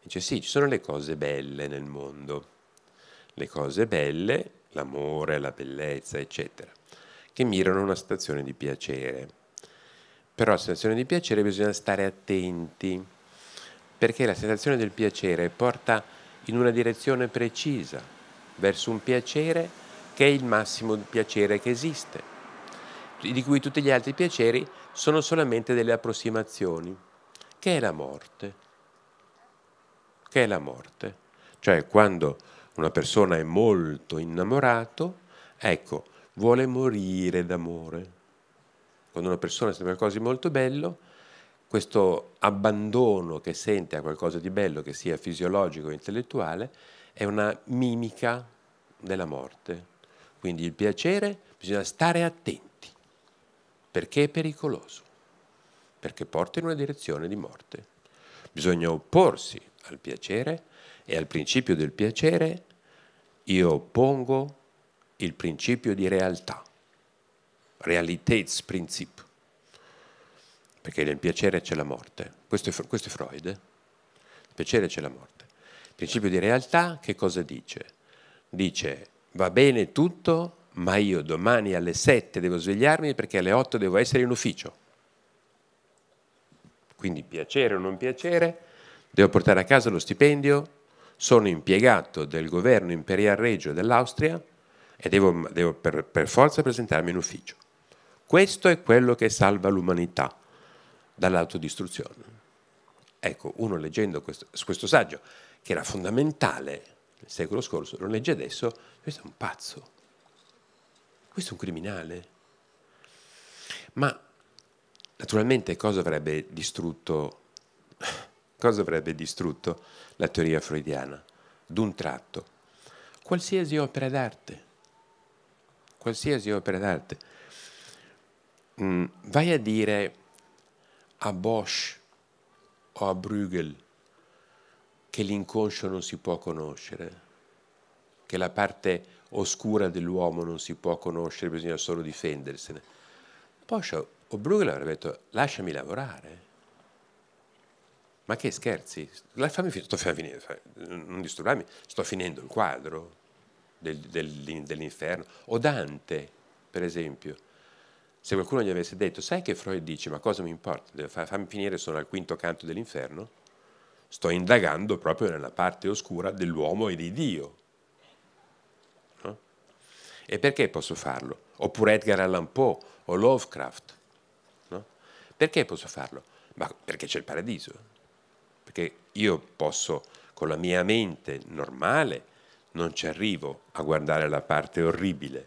dice sì, ci sono le cose belle nel mondo. Le cose belle l'amore, la bellezza, eccetera, che mirano a una situazione di piacere. Però la sensazione di piacere bisogna stare attenti, perché la sensazione del piacere porta in una direzione precisa, verso un piacere che è il massimo piacere che esiste, di cui tutti gli altri piaceri sono solamente delle approssimazioni, che è la morte. Che è la morte. Cioè quando una persona è molto innamorato, ecco, vuole morire d'amore. Quando una persona sente qualcosa di molto bello, questo abbandono che sente a qualcosa di bello, che sia fisiologico o intellettuale, è una mimica della morte. Quindi il piacere bisogna stare attenti, perché è pericoloso, perché porta in una direzione di morte. Bisogna opporsi al piacere e al principio del piacere io oppongo il principio di realtà, realitätsprinzip, perché nel piacere c'è la morte. Questo è, questo è Freud. Eh? piacere c'è la morte. Il principio di realtà che cosa dice? Dice va bene tutto, ma io domani alle 7 devo svegliarmi perché alle 8 devo essere in ufficio. Quindi piacere o non piacere, devo portare a casa lo stipendio, sono impiegato del governo imperial regio dell'Austria e devo, devo per, per forza presentarmi in ufficio. Questo è quello che salva l'umanità dall'autodistruzione. Ecco, uno leggendo questo, questo, saggio, che era fondamentale nel secolo scorso, lo legge adesso, questo è un pazzo, questo è un criminale. Ma naturalmente cosa avrebbe distrutto? *laughs* Cosa avrebbe distrutto la teoria freudiana, d'un tratto. Qualsiasi opera d'arte, qualsiasi opera d'arte, mh, mm, vai a dire a Bosch o a Bruegel che l'inconscio non si può conoscere, che la parte oscura dell'uomo non si può conoscere, bisogna solo difendersene. Bosch o Bruegel avrebbero detto lasciami lavorare ma che scherzi? La fammi sto finendo, non disturbarmi, sto finendo il quadro del, del, dell'inferno. O Dante, per esempio. Se qualcuno gli avesse detto, sai che Freud dice, ma cosa mi importa, fammi finire, sono al quinto canto dell'inferno, sto indagando proprio nella parte oscura dell'uomo e di Dio. No? E perché posso farlo? Oppure Edgar Allan Poe o Lovecraft. No? Perché posso farlo? Ma perché c'è il paradiso perché io posso con la mia mente normale non ci arrivo a guardare la parte orribile.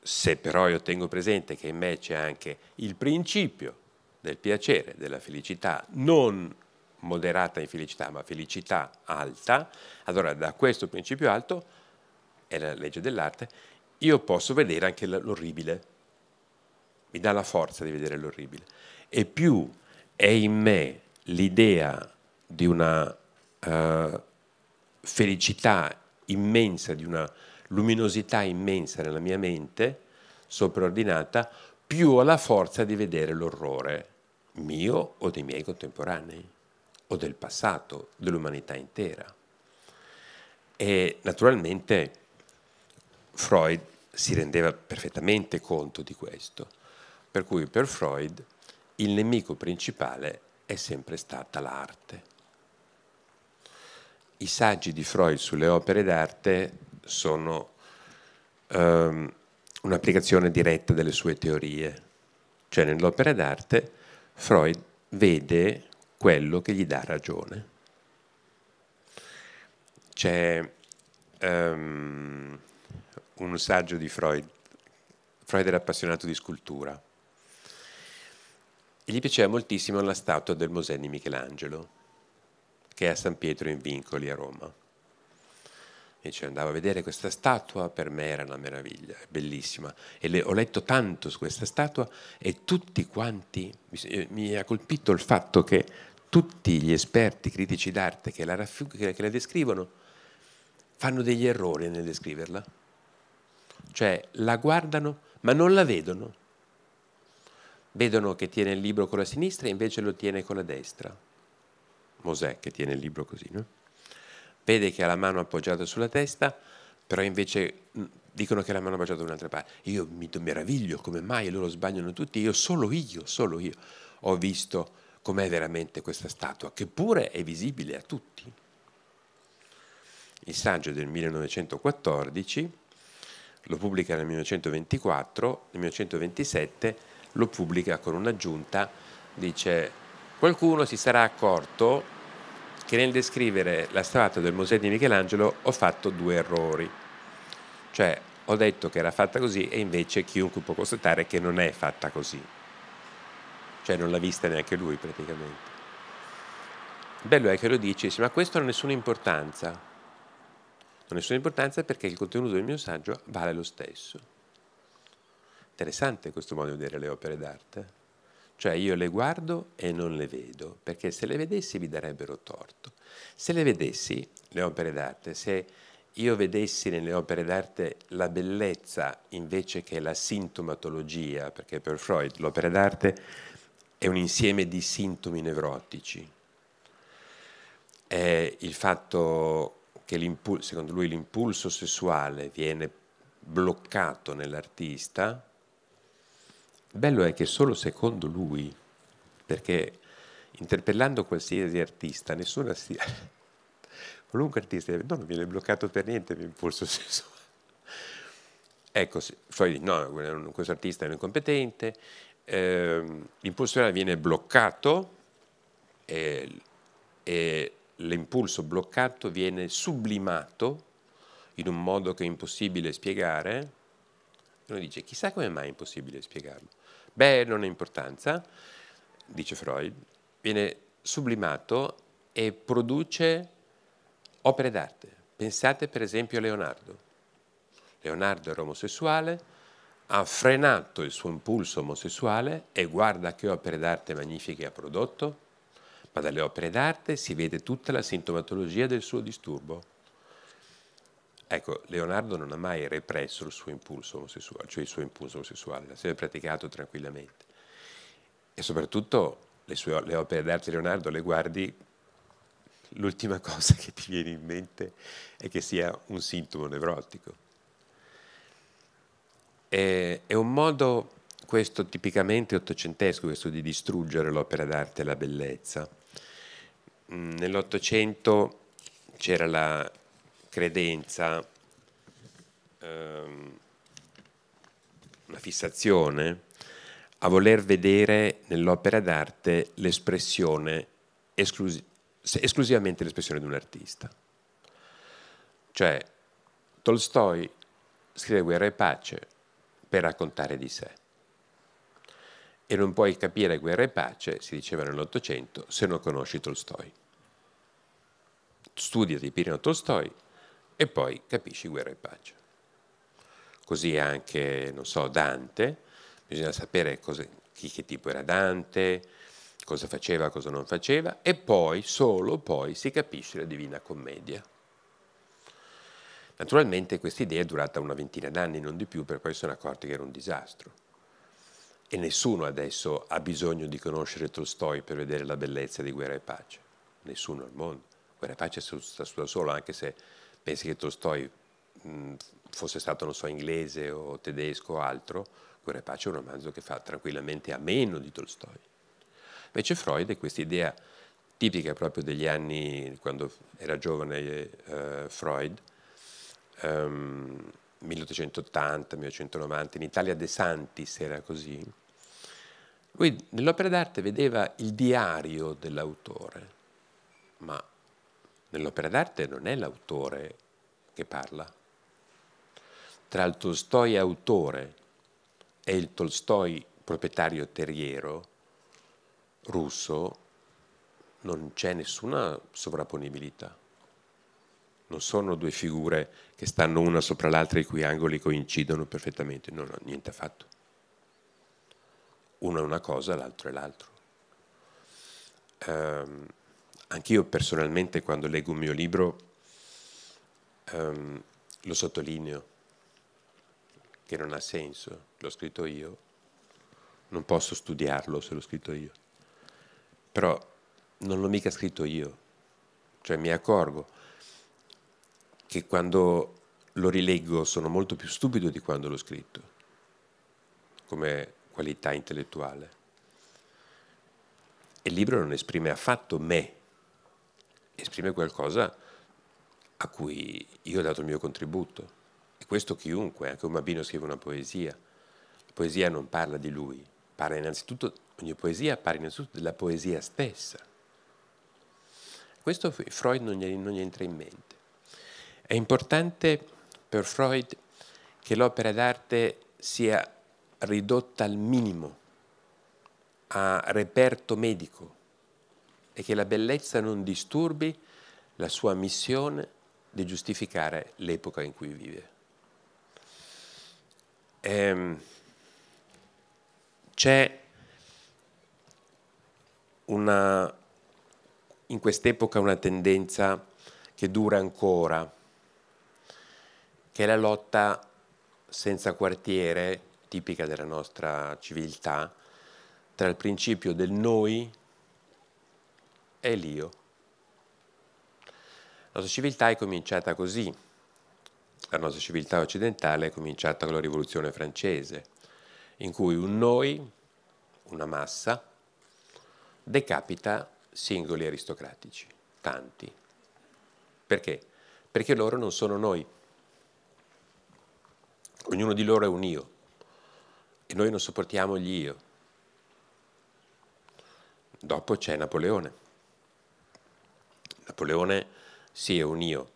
Se però io tengo presente che in me c'è anche il principio del piacere, della felicità, non moderata infelicità, ma felicità alta, allora da questo principio alto, è la legge dell'arte, io posso vedere anche l'orribile. Mi dà la forza di vedere l'orribile. E più è in me l'idea di una eh, felicità immensa, di una luminosità immensa nella mia mente, sopraordinata, più ho la forza di vedere l'orrore mio o dei miei contemporanei, o del passato, dell'umanità intera. E naturalmente Freud si rendeva perfettamente conto di questo, per cui per Freud il nemico principale è sempre stata l'arte. I saggi di Freud sulle opere d'arte sono ehm, un'applicazione diretta delle sue teorie, cioè nell'opera d'arte Freud vede quello che gli dà ragione. C'è um, un saggio di Freud. Freud era appassionato di scultura e gli piaceva moltissimo la statua del Mosè di Michelangelo, che è a San Pietro in Vincoli a Roma. E cioè andavo a vedere questa statua, per me era una meraviglia, bellissima. E le, ho letto tanto su questa statua e tutti quanti, mi, eh, mi ha colpito il fatto che tutti gli esperti critici d'arte che la, che la descrivono fanno degli errori nel descriverla. Cioè la guardano ma non la vedono vedono che tiene il libro con la sinistra e invece lo tiene con la destra. Mosè che tiene il libro così, no? Vede che ha la mano appoggiata sulla testa, però invece mm, dicono che la mano appoggiata da un'altra parte. Io mi meraviglio, come mai loro sbagliano tutti? Io, solo io, solo io ho visto com'è veramente questa statua, che pure è visibile a tutti. Il saggio del 1914 lo pubblica nel 1924, nel 1927 lo pubblica con un'aggiunta, dice qualcuno si sarà accorto che nel descrivere la statua del museo di Michelangelo ho fatto due errori, cioè ho detto che era fatta così e invece chiunque può constatare che non è fatta così, cioè non l'ha vista neanche lui praticamente. Il bello è che lo dice ma questo non ha nessuna importanza, non ha nessuna importanza perché il contenuto del mio saggio vale lo stesso interessante questo modo di vedere le opere d'arte. Cioè io le guardo e non le vedo, perché se le vedessi mi darebbero torto. Se le vedessi, le opere d'arte, se io vedessi nelle opere d'arte la bellezza invece che la sintomatologia, perché per Freud l'opera d'arte è un insieme di sintomi nevrotici. È il fatto che secondo lui l'impulso sessuale viene bloccato nell'artista bello è che solo secondo lui, perché interpellando qualsiasi artista, nessun artista, *laughs* qualunque artista, no, non viene bloccato per niente l'impulso sessuale. *laughs* Ecco, poi no, questo artista è un incompetente, eh, l'impulso sessuale viene bloccato e, e l'impulso bloccato viene sublimato in un modo che è impossibile spiegare. E uno dice, chissà come mai è impossibile spiegarlo Beh, non ha importanza, dice Freud, viene sublimato e produce opere d'arte. Pensate per esempio a Leonardo. Leonardo era omosessuale, ha frenato il suo impulso omosessuale e guarda che opere d'arte magnifiche ha prodotto, ma dalle opere d'arte si vede tutta la sintomatologia del suo disturbo. Ecco, Leonardo non ha mai represso il suo impulso omosessuale, cioè il suo impulso omosessuale, l'ha sempre praticato tranquillamente. E soprattutto le, sue, le opere d'arte di Leonardo le guardi, l'ultima *laughs* cosa che ti viene in mente è che sia un sintomo nevrotico. È, è un modo, questo tipicamente ottocentesco, questo di distruggere l'opera d'arte e la bellezza. Mhmm, Nell'Ottocento c'era la, credenza, ehm, una fissazione a voler vedere nell'opera d'arte l'espressione, esclus esclusivamente l'espressione di un artista. Cioè, Tolstoi scrive Guerra e Pace per raccontare di sé. E non puoi capire Guerra e Pace, si diceva nell'Ottocento, se non conosci Tolstoi. Studia di Pirino Tolstoi e poi capisci guerra e pace. Così anche, non so, Dante, bisogna sapere cosa, chi, che tipo era Dante, cosa faceva, cosa non faceva, e poi, solo poi, si capisce la Divina Commedia. Naturalmente questa idea è durata una ventina d'anni, non di più, per poi sono accorti che era un disastro. E nessuno adesso ha bisogno di conoscere Tolstoi per vedere la bellezza di Guerra e Pace. Nessuno al mondo. Guerra e Pace sta da solo, anche se pensi che Tolstoi fosse stato, non so, inglese o tedesco o altro, quel rapace è un romanzo che fa tranquillamente a meno di Tolstoi. Invece Freud è questa idea tipica proprio degli anni, quando era giovane eh, Freud, ehm, 1880 1890 in Italia De Santis era così, lui nell'opera d'arte vedeva il diario dell'autore, ma Nell'opera d'arte non è l'autore che parla. Tra il Tolstoi autore e il Tolstoi proprietario terriero russo non c'è nessuna sovrapponibilità. Non sono due figure che stanno una sopra l'altra e i cui angoli coincidono perfettamente, No, ho niente affatto. Uno è una cosa, l'altro è l'altro. Um, Anch'io personalmente quando leggo un mio libro um, lo sottolineo, che non ha senso, l'ho scritto io, non posso studiarlo se l'ho scritto io, però non l'ho mica scritto io, cioè mi accorgo che quando lo rileggo sono molto più stupido di quando l'ho scritto, come qualità intellettuale. E il libro non esprime affatto me esprime qualcosa a cui io ho dato il mio contributo. E questo chiunque, anche un bambino scrive una poesia. La poesia non parla di lui, parla innanzitutto, ogni poesia parla innanzitutto della poesia stessa. Questo Freud non gli, non gli entra in mente. È importante per Freud che l'opera d'arte sia ridotta al minimo, a reperto medico, e che la bellezza non disturbi la sua missione di giustificare l'epoca in cui vive. Ehm, c'è una, in quest'epoca una tendenza che dura ancora, che è la lotta senza quartiere, tipica della nostra civiltà, tra il principio del noi è l'io. La nostra civiltà è cominciata così. La nostra civiltà occidentale è cominciata con la rivoluzione francese, in cui un noi, una massa, decapita singoli aristocratici, tanti. Perché? Perché loro non sono noi. Ognuno di loro è un io e noi non sopportiamo gli io. Dopo c'è Napoleone. Napoleone si è un io,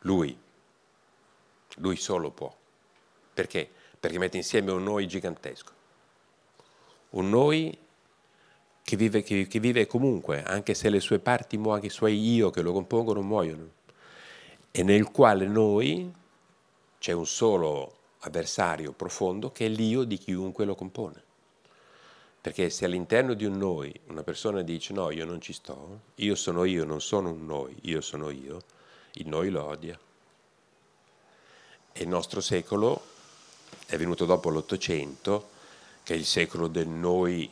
lui, lui solo può. Perché? Perché mette insieme un noi gigantesco, un noi che vive, che, che vive comunque, anche se le sue parti muoiono, i suoi io che lo compongono muoiono, e nel quale noi c'è un solo avversario profondo che è l'io di chiunque lo compone. Perché se all'interno di un noi una persona dice no, io non ci sto, io sono io, non sono un noi, io sono io, il noi lo odia. E il nostro secolo è venuto dopo l'Ottocento, che è il secolo del noi,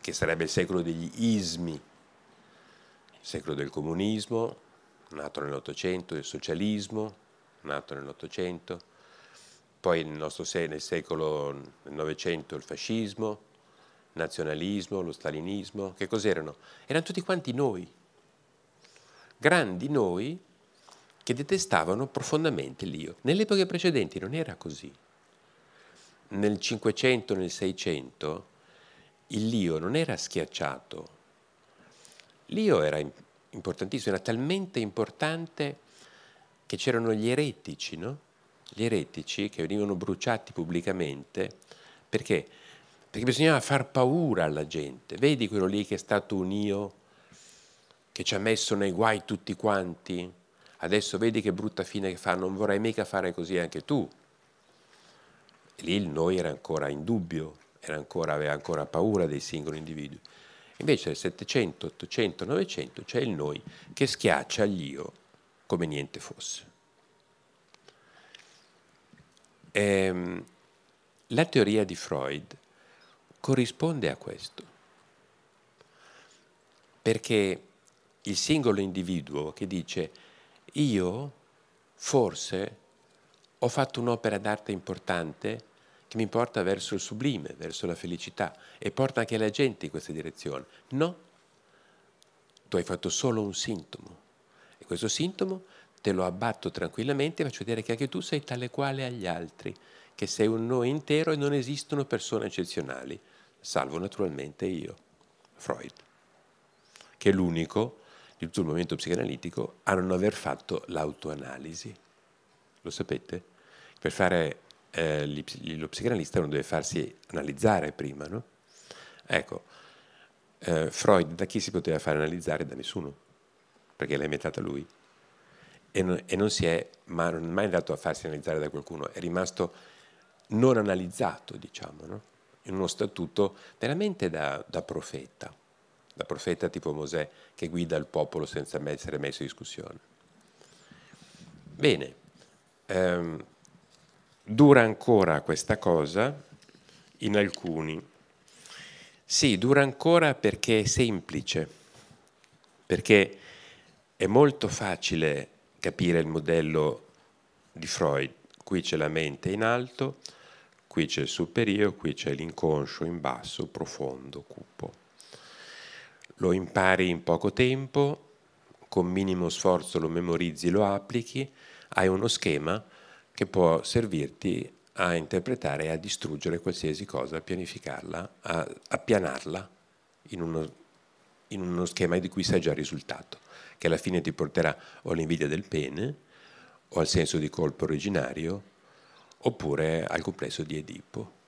che sarebbe il secolo degli ismi, il secolo del comunismo, nato nell'Ottocento, il socialismo, nato nell'Ottocento, poi nel, nostro, nel secolo del Novecento il fascismo, nazionalismo, lo stalinismo, che cos'erano? Erano tutti quanti noi, grandi noi che detestavano profondamente l'io. Nelle epoche precedenti non era così. Nel 500, nel 600, il l'io non era schiacciato. L'io era importantissimo, era talmente importante che c'erano gli eretici, no? Gli eretici che venivano bruciati pubblicamente perché perché bisognava far paura alla gente. Vedi quello lì che è stato un io, che ci ha messo nei guai tutti quanti? Adesso vedi che brutta fine che fa, non vorrei mica fare così anche tu. lì il noi era ancora in dubbio, ancora, aveva ancora paura dei singoli individui. Invece nel 700, 800, 900 c'è il noi che schiaccia gli io come niente fosse. Ehm, la teoria di Freud corrisponde a questo. Perché il singolo individuo che dice io forse ho fatto un'opera d'arte importante che mi porta verso il sublime, verso la felicità e porta anche la gente in questa direzione. No, tu hai fatto solo un sintomo e questo sintomo te lo abbatto tranquillamente e faccio vedere che anche tu sei tale quale agli altri, che sei un noi intero e non esistono persone eccezionali salvo naturalmente io, Freud, che è l'unico di tutto il movimento psicanalitico a non aver fatto l'autoanalisi. Lo sapete? Per fare eh, lo psicanalista non deve farsi analizzare prima, no? Ecco, eh, Freud da chi si poteva fare analizzare? Da nessuno, perché l'ha inventata lui. E non, e non si è, ma non è mai andato a farsi analizzare da qualcuno, è rimasto non analizzato, diciamo, no? in uno statuto veramente da, da profeta, da profeta tipo Mosè che guida il popolo senza essere messo in discussione. Bene, ehm, dura ancora questa cosa in alcuni. Sì, dura ancora perché è semplice, perché è molto facile capire il modello di Freud. Qui c'è la mente in alto, qui c'è il superiore, qui c'è l'inconscio in basso, profondo, cupo. Lo impari in poco tempo, con minimo sforzo lo memorizzi, lo applichi, hai uno schema che può servirti a interpretare e a distruggere qualsiasi cosa, a pianificarla, a, appianarla in uno, in uno schema di cui sai già il risultato, che alla fine ti porterà o all'invidia del pene, o al senso di colpo originario, oppure al complesso di Edipo.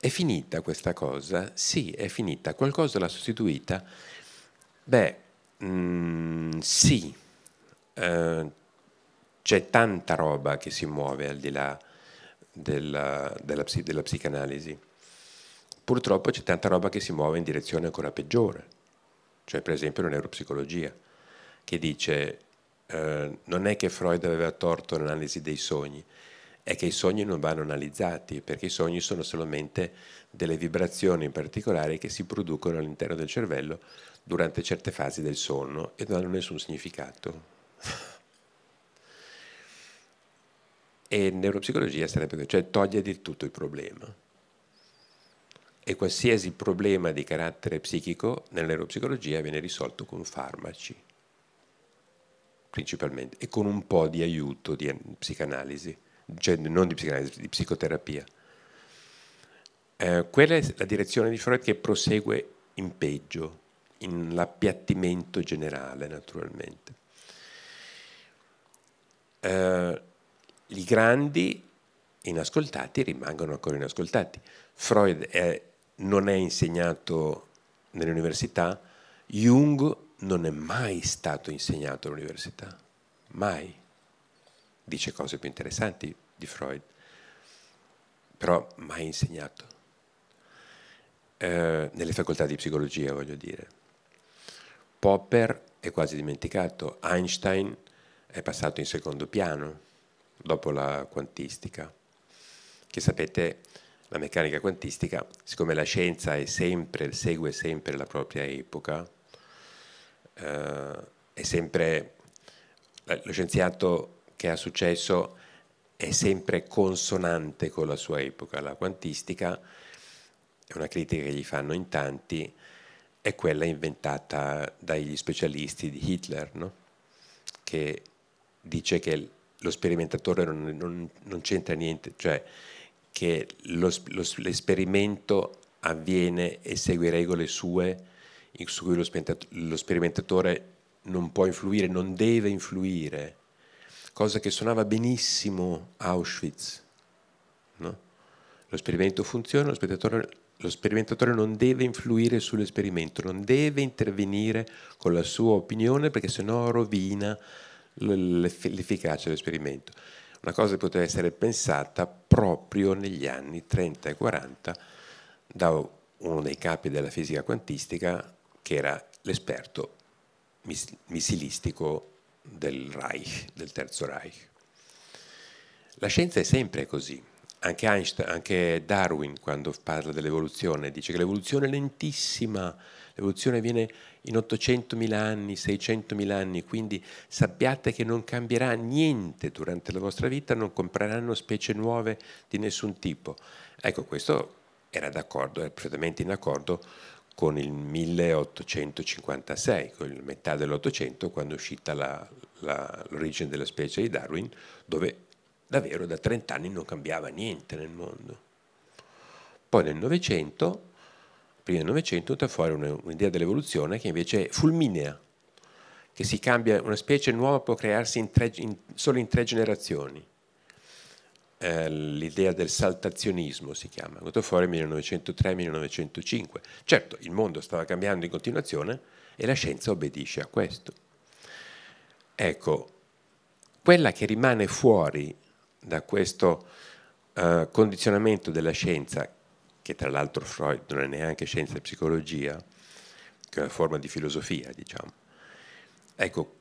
È finita questa cosa? Sì, è finita. Qualcosa l'ha sostituita? Beh, mh, mm, sì, eh, c'è tanta roba che si muove al di là della, della, della psicanalisi. Purtroppo c'è tanta roba che si muove in direzione ancora peggiore, cioè per esempio la neuropsicologia, che dice eh, non è che Freud aveva torto l'analisi dei sogni, è che i sogni non vanno analizzati, perché i sogni sono solamente delle vibrazioni in particolare che si producono all'interno del cervello durante certe fasi del sonno e non hanno nessun significato. *laughs* e neuropsicologia sarebbe cioè toglie di tutto il problema. E qualsiasi problema di carattere psichico nella neuropsicologia viene risolto con farmaci principalmente e con un po' di aiuto di ehm, psicanalisi, cioè non di psicanalisi, di psicoterapia. Eh, quella è la direzione di Freud che prosegue in peggio, in l'appiattimento generale naturalmente. Eh, I grandi inascoltati rimangono ancora inascoltati. Freud è, non è insegnato nelle università, Jung non è mai stato insegnato all'università, mai. Dice cose più interessanti di Freud, però mai insegnato. Eh, nelle facoltà di psicologia, voglio dire. Popper è quasi dimenticato, Einstein è passato in secondo piano dopo la quantistica, che sapete la meccanica quantistica, siccome la scienza sempre, segue sempre la propria epoca, eh, è sempre, lo scienziato che ha successo è sempre consonante con la sua epoca. La quantistica è una critica che gli fanno in tanti, è quella inventata dagli specialisti di Hitler, no? che dice che lo sperimentatore non, non, non c'entra niente, cioè che l'esperimento avviene e segue regole sue su cui lo sperimentatore non può influire, non deve influire, cosa che suonava benissimo Auschwitz. No? Lo sperimento funziona, lo, lo sperimentatore non deve influire sull'esperimento, non deve intervenire con la sua opinione perché sennò rovina l'efficacia dell'esperimento. Una cosa che poteva essere pensata proprio negli anni 30 e 40 da uno dei capi della fisica quantistica, che era l'esperto missilistico del Reich, del Terzo Reich. La scienza è sempre così. Anche Einstein, anche Darwin, quando parla dell'evoluzione, dice che l'evoluzione è lentissima, l'evoluzione viene in 800.000 anni, 600.000 anni, quindi sappiate che non cambierà niente durante la vostra vita, non compreranno specie nuove di nessun tipo. Ecco, questo era d'accordo, è perfettamente in accordo con il 1856, con la metà dell'Ottocento, quando è uscita la, la, l'origine della specie di Darwin, dove davvero da 30 anni non cambiava niente nel mondo. Poi nel Novecento, prima del Novecento, sta fuori un'idea dell'evoluzione che invece è fulminea, che si cambia, una specie nuova può crearsi in tre, in, solo in tre generazioni. Eh, l'idea del saltazionismo, si chiama, è venuto fuori nel 1903-1905. Certo, il mondo stava cambiando in continuazione e la scienza obbedisce a questo. Ecco, quella che rimane fuori da questo eh, condizionamento della scienza, che tra l'altro Freud non è neanche scienza e psicologia, che è una forma di filosofia, diciamo, ecco,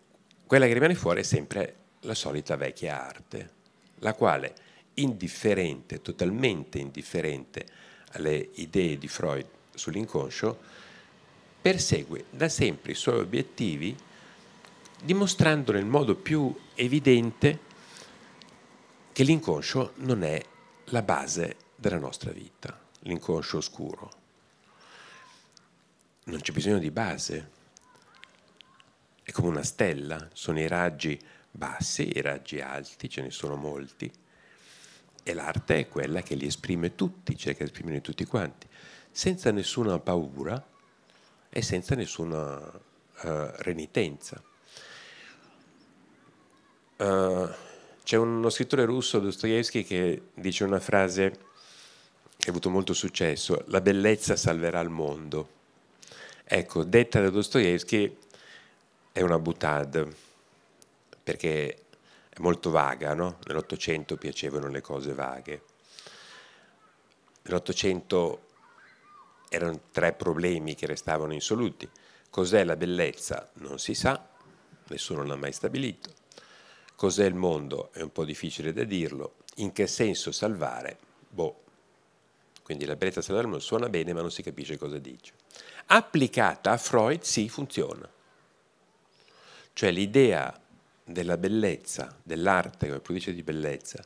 quella che rimane fuori è sempre la solita vecchia arte, la quale indifferente, totalmente indifferente alle idee di Freud sull'inconscio, persegue da sempre i suoi obiettivi dimostrando nel modo più evidente che l'inconscio non è la base della nostra vita, l'inconscio oscuro. Non c'è bisogno di base, è come una stella, sono i raggi bassi, i raggi alti, ce ne sono molti, e l'arte è quella che li esprime tutti, cerca cioè di esprimere tutti quanti, senza nessuna paura e senza nessuna uh, renitenza. Uh, c'è uno scrittore russo, Dostoevsky, che dice una frase che ha avuto molto successo, la bellezza salverà il mondo. Ecco, detta da Dostoevsky è una butade, perché è molto vaga, no? nell'Ottocento piacevano le cose vaghe. Nell'Ottocento erano tre problemi che restavano insoluti. Cos'è la bellezza? Non si sa, nessuno l'ha mai stabilito. Cos'è il mondo? È un po' difficile da dirlo. In che senso salvare? Boh. Quindi la bellezza salvare il mondo suona bene ma non si capisce cosa dice. Applicata a Freud sì funziona. Cioè l'idea della bellezza, dell'arte come produce di bellezza,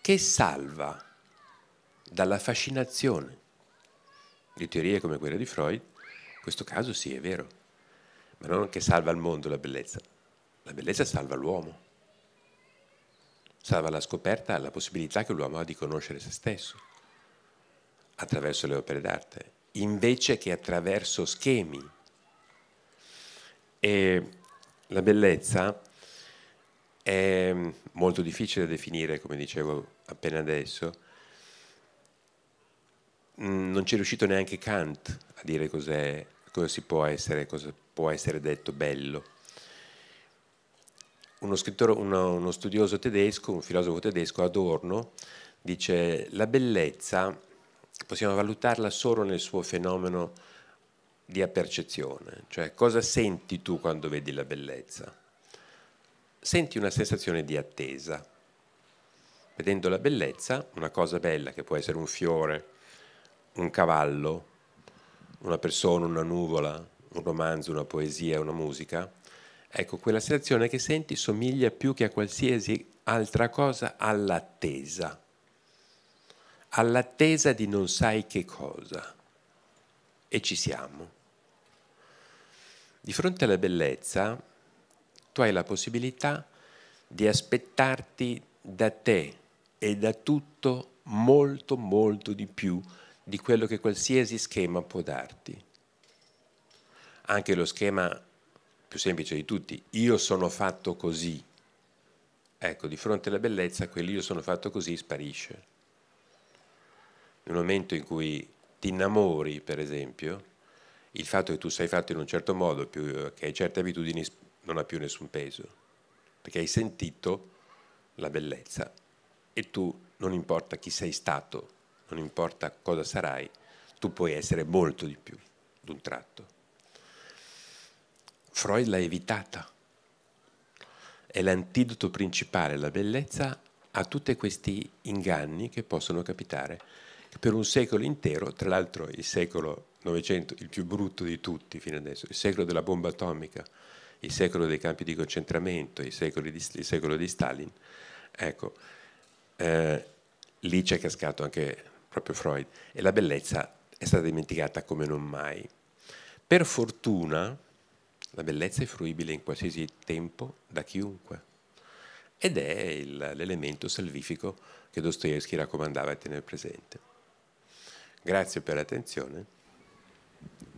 che salva dalla fascinazione di teorie come quella di Freud, in questo caso sì è vero, ma non che salva il mondo la bellezza, la bellezza salva l'uomo, salva la scoperta, la possibilità che l'uomo ha di conoscere se stesso attraverso le opere d'arte, invece che attraverso schemi. E la bellezza è molto difficile definire, come dicevo appena adesso. Mm, non ci è riuscito neanche Kant a dire cos'è, cosa si può essere, cosa può essere detto bello. Uno, uno, uno studioso tedesco, un filosofo tedesco, Adorno, dice la bellezza possiamo valutarla solo nel suo fenomeno di apercezione, cioè cosa senti tu quando vedi la bellezza senti una sensazione di attesa. Vedendo la bellezza, una cosa bella che può essere un fiore, un cavallo, una persona, una nuvola, un romanzo, una poesia, una musica, ecco, quella sensazione che senti somiglia più che a qualsiasi altra cosa all'attesa, all'attesa di non sai che cosa. E ci siamo. Di fronte alla bellezza, tu hai la possibilità di aspettarti da te e da tutto molto molto di più di quello che qualsiasi schema può darti. Anche lo schema più semplice di tutti, io sono fatto così. Ecco, di fronte alla bellezza, quell'io sono fatto così sparisce. Nel momento in cui ti innamori, per esempio, il fatto che tu sei fatto in un certo modo, più, che hai certe abitudini, non ha più nessun peso, perché hai sentito la bellezza e tu non importa chi sei stato, non importa cosa sarai, tu puoi essere molto di più d'un tratto. Freud l'ha evitata. È l'antidoto principale, la bellezza, a tutti questi inganni che possono capitare per un secolo intero, tra l'altro il secolo Novecento, il più brutto di tutti fino adesso, il secolo della bomba atomica, il secolo dei campi di concentramento, il secolo di, il secolo di Stalin, ecco, eh, lì c'è cascato anche proprio Freud e la bellezza è stata dimenticata come non mai. Per fortuna la bellezza è fruibile in qualsiasi tempo da chiunque ed è il, l'elemento salvifico che Dostoevsky raccomandava a tenere presente. Grazie per l'attenzione.